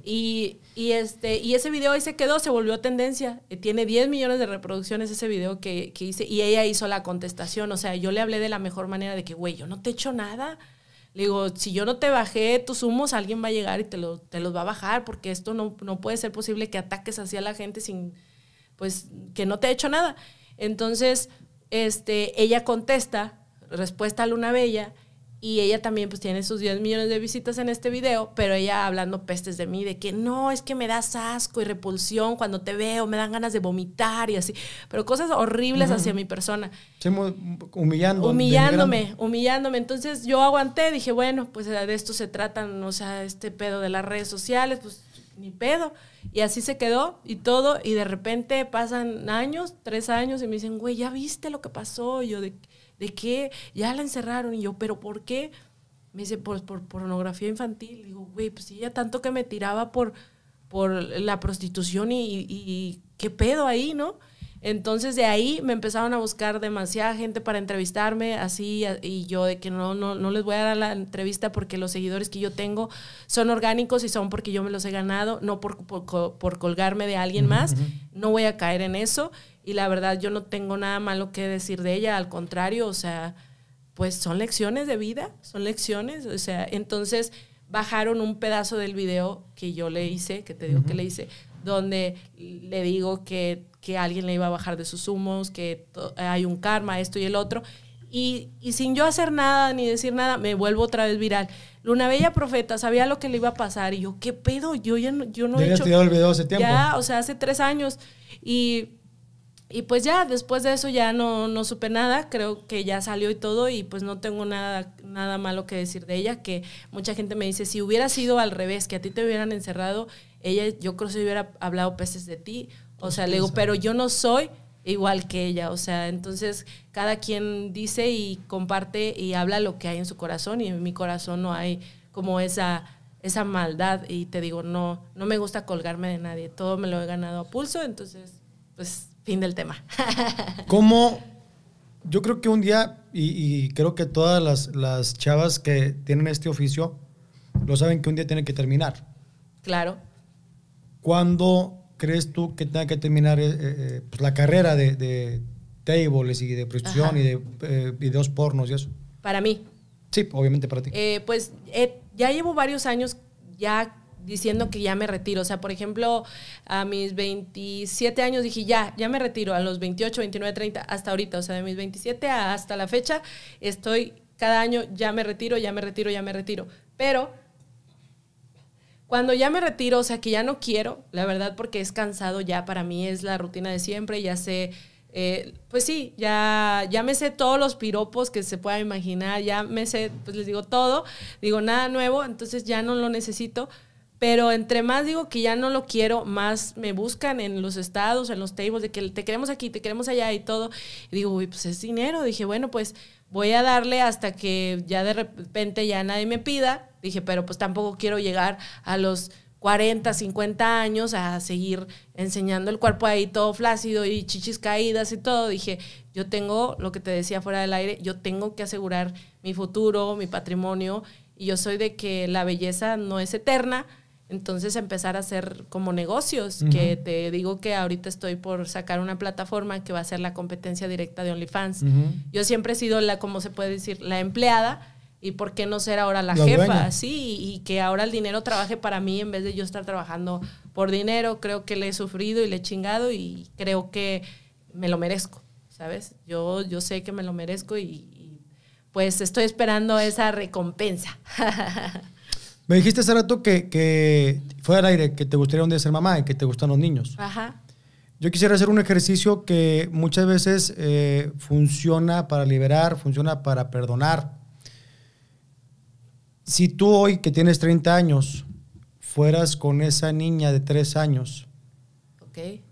Y, este, y ese video ahí se quedó, se volvió tendencia. Eh, tiene 10 millones de reproducciones ese video que, hice y ella hizo la contestación. O sea, yo le hablé de la mejor manera de que, güey, yo no te he hecho nada. Le digo, si yo no te bajé tus humos, alguien va a llegar y te, los va a bajar porque esto no, puede ser posible que ataques a la gente sin, pues, que no te he hecho nada. Entonces, este, ella contesta, respuesta a Luna Bella, y ella también pues tiene sus 10 millones de visitas en este video, pero ella hablando pestes de mí, de que no, es que me das asco y repulsión cuando te veo, me dan ganas de vomitar y así, pero cosas horribles hacia mi persona. Humillándome. Humillándome, humillándome. Entonces yo aguanté, dije, bueno, pues de esto se tratan, o sea, este pedo de las redes sociales, pues ni pedo. Y así se quedó y todo, y de repente pasan años, tres años, y me dicen, güey, ¿ya viste lo que pasó? yo de de que ya la encerraron. Y yo, ¿pero por qué? Me dice, por, pornografía infantil. Digo, güey, pues ya tanto que me tiraba por, por la prostitución y qué pedo ahí, ¿no? Entonces de ahí me empezaron a buscar demasiada gente para entrevistarme, así, y yo de que no, no, no les voy a dar la entrevista porque los seguidores que yo tengo son orgánicos y son porque yo me los he ganado, no por, por, colgarme de alguien más, no voy a caer en eso, y la verdad yo no tengo nada malo que decir de ella, al contrario, o sea, pues son lecciones de vida, son lecciones, o sea, entonces bajaron un pedazo del video que yo le hice, que te digo que le hice, donde le digo que que alguien le iba a bajar de sus humos, que hay un karma, esto y el otro. Y, sin yo hacer nada ni decir nada, me vuelvo otra vez viral. Luna Bella Profeta sabía lo que le iba a pasar y yo, ¿qué pedo? Yo ya no, yo no he hecho... el hace tiempo. Ya, o sea, hace tres años. Y, y pues ya, después de eso ya no, no supe nada, creo que ya salió y todo y pues no tengo nada, nada malo que decir de ella, que mucha gente me dice, si hubiera sido al revés, que a ti te hubieran encerrado, ella yo creo que se hubiera hablado peces de ti. O sea, le digo, pero yo no soy igual que ella. O sea, entonces cada quien dice y comparte y habla lo que hay en su corazón y en mi corazón no hay como esa esa maldad y te digo, no, no me gusta colgarme de nadie, todo me lo he ganado a pulso, entonces, pues, fin del tema. [laughs] ¿Cómo? Yo creo que un día, y, creo que todas las, chavas que tienen este oficio, lo saben que un día tiene que terminar. Claro. Cuando crees tú que tenga que terminar eh, eh, eh, pues, la carrera de, tables y de producción y de videos pornos y eso? Para mí. Sí, obviamente para ti. pues ya llevo varios años ya diciendo que ya me retiro. O sea, por ejemplo, a mis 27 años dije, ya, ya me retiro. A los 28, 29, 30, hasta ahorita. O sea, de mis 27 hasta la fecha, estoy cada año, ya me retiro, ya me retiro, ya me retiro. Pero cuando ya me retiro, o sea, que ya no quiero, la verdad, porque es cansado ya, para mí es la rutina de siempre, ya sé, eh, pues sí, ya, ya me sé todos los piropos que se puedan imaginar, ya me sé, pues les digo todo, digo nada nuevo, entonces ya no lo necesito, pero entre más digo que ya no lo quiero, más me buscan en los estados, en los tables, de que te queremos aquí, te queremos allá y todo, y digo, uy, pues es dinero, dije, bueno, pues voy a darle hasta que ya de repente ya nadie me pida. Dije, pero pues tampoco quiero llegar a los 40, 50 años a seguir enseñando el cuerpo ahí todo flácido y chichis caídas y todo. Dije, yo tengo, lo que te decía fuera del aire, yo tengo que asegurar mi futuro, mi patrimonio. Y yo soy de que la belleza no es eterna, entonces empezar a hacer como negocios, que te digo que ahorita estoy por sacar una plataforma que va a ser la competencia directa de OnlyFans. Yo siempre he sido la, como se puede decir, la empleada y por qué no ser ahora la, jefa, sí, y, que ahora el dinero trabaje para mí en vez de yo estar trabajando por dinero. Creo que le he sufrido y le he chingado y creo que me lo merezco, ¿sabes? Yo, yo sé que me lo merezco y, y pues estoy esperando esa recompensa. [laughs] Me dijiste hace rato que, que fue al aire, que te gustaría un día ser mamá y que te gustan los niños. Ajá. Yo quisiera hacer un ejercicio que muchas veces eh, funciona para liberar, funciona para perdonar. Si tú hoy, que tienes 30 años, fueras con esa niña de 3 años, que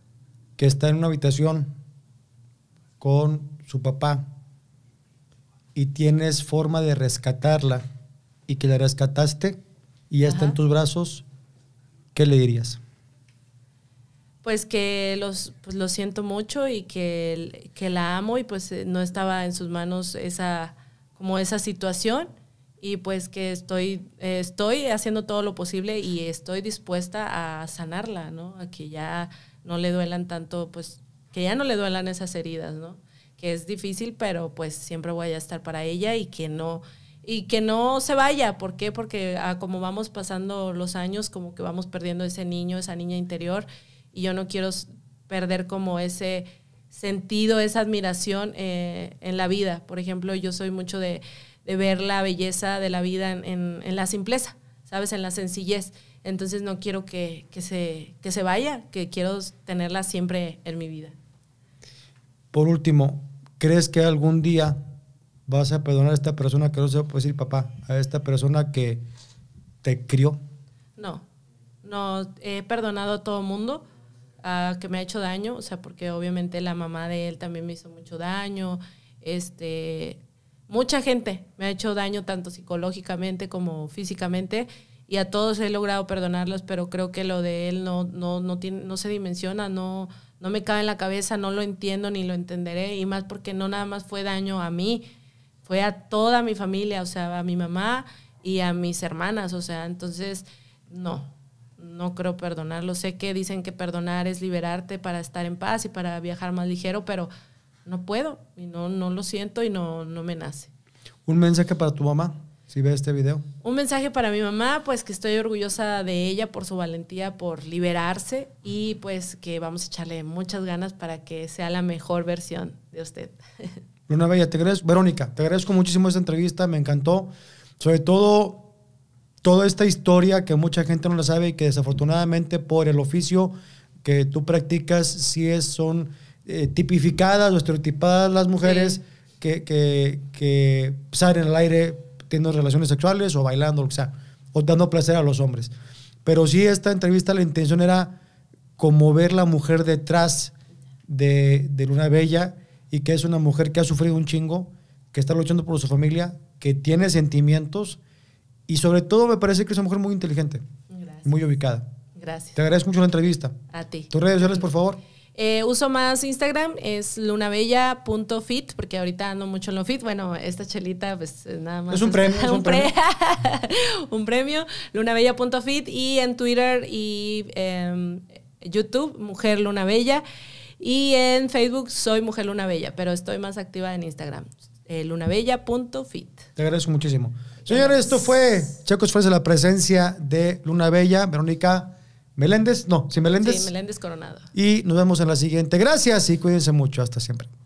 está en una habitación con su papá, y tienes forma de rescatarla, y que la rescataste, y ya está en tus brazos, ¿qué le dirías? Pues que los, pues lo siento mucho y que, la amo y pues eh, no estaba en sus manos esa, como esa situación y pues que estoy, eh, estoy haciendo todo lo posible y estoy dispuesta a sanarla, ¿no? A que ya no le duelan tanto, pues que ya no le duelan esas heridas, ¿no? Que es difícil, pero pues siempre voy a estar para ella y que no, y que no se vaya. ¿Por qué? Porque ah, como vamos pasando los años, como que vamos perdiendo ese niño, esa niña interior, y yo no quiero perder como ese sentido, esa admiración eh, en la vida. Por ejemplo, yo soy mucho de, ver la belleza de la vida en, la simpleza, ¿sabes? En la sencillez. Entonces no quiero que, se, que se vaya, que quiero tenerla siempre en mi vida. Por último, ¿crees que algún día vas a perdonar a esta persona que no se puede decir papá, a esta persona que te crió. No, no, he perdonado a todo mundo que me ha hecho daño, o sea, porque obviamente la mamá de él también me hizo mucho daño, este, mucha gente me ha hecho daño tanto psicológicamente como físicamente y a todos he logrado perdonarlos, pero creo que lo de él no, no, no, tiene, no se dimensiona, no, no me cabe en la cabeza, no lo entiendo ni lo entenderé, y más porque no nada más fue daño a mí, fue a toda mi familia, o sea, a mi mamá y a mis hermanas, o sea, entonces no, no creo perdonarlo. Sé que dicen que perdonar es liberarte para estar en paz y para viajar más ligero, pero no puedo y no, no lo siento y no, no me nace. ¿Un mensaje para tu mamá? si ve este video? Un mensaje para mi mamá, pues que estoy orgullosa de ella por su valentía, por liberarse y pues que vamos a echarle muchas ganas para que sea la mejor versión de usted. [laughs] Luna Bella, te agradezco, Verónica, te agradezco muchísimo esta entrevista, me encantó. Sobre todo, toda esta historia que mucha gente no la sabe y que desafortunadamente por el oficio que tú practicas, sí es, son eh, tipificadas o estereotipadas las mujeres que, que, salen al aire teniendo relaciones sexuales o bailando, o sea, o dando placer a los hombres. Pero sí, esta entrevista, la intención era como ver la mujer detrás de, de Luna Bella y que es una mujer que ha sufrido un chingo, que está luchando por su familia, que tiene sentimientos y sobre todo me parece que es una mujer muy inteligente, muy ubicada. Gracias. Te agradezco mucho la entrevista. A ti. Tus redes sociales, por favor. Eh, uso más Instagram, es lunabella.fit, porque ahorita ando mucho en lo fit. Bueno, esta chelita, pues nada más. Es un premio. Es, un, premio. [laughs] un premio, lunabella.fit. Y en Twitter y em, YouTube, Mujer Luna Bella. Y en Facebook soy Mujer Luna Bella, pero estoy más activa en Instagram, eh, punto lunabella.fit. Te agradezco muchísimo. Señores, esto fue chicos Fuerza la presencia de Luna Bella, Verónica Meléndez, no, sin Meléndez. Sí, Meléndez Coronado. Y nos vemos en la siguiente. Gracias y cuídense mucho. Hasta siempre.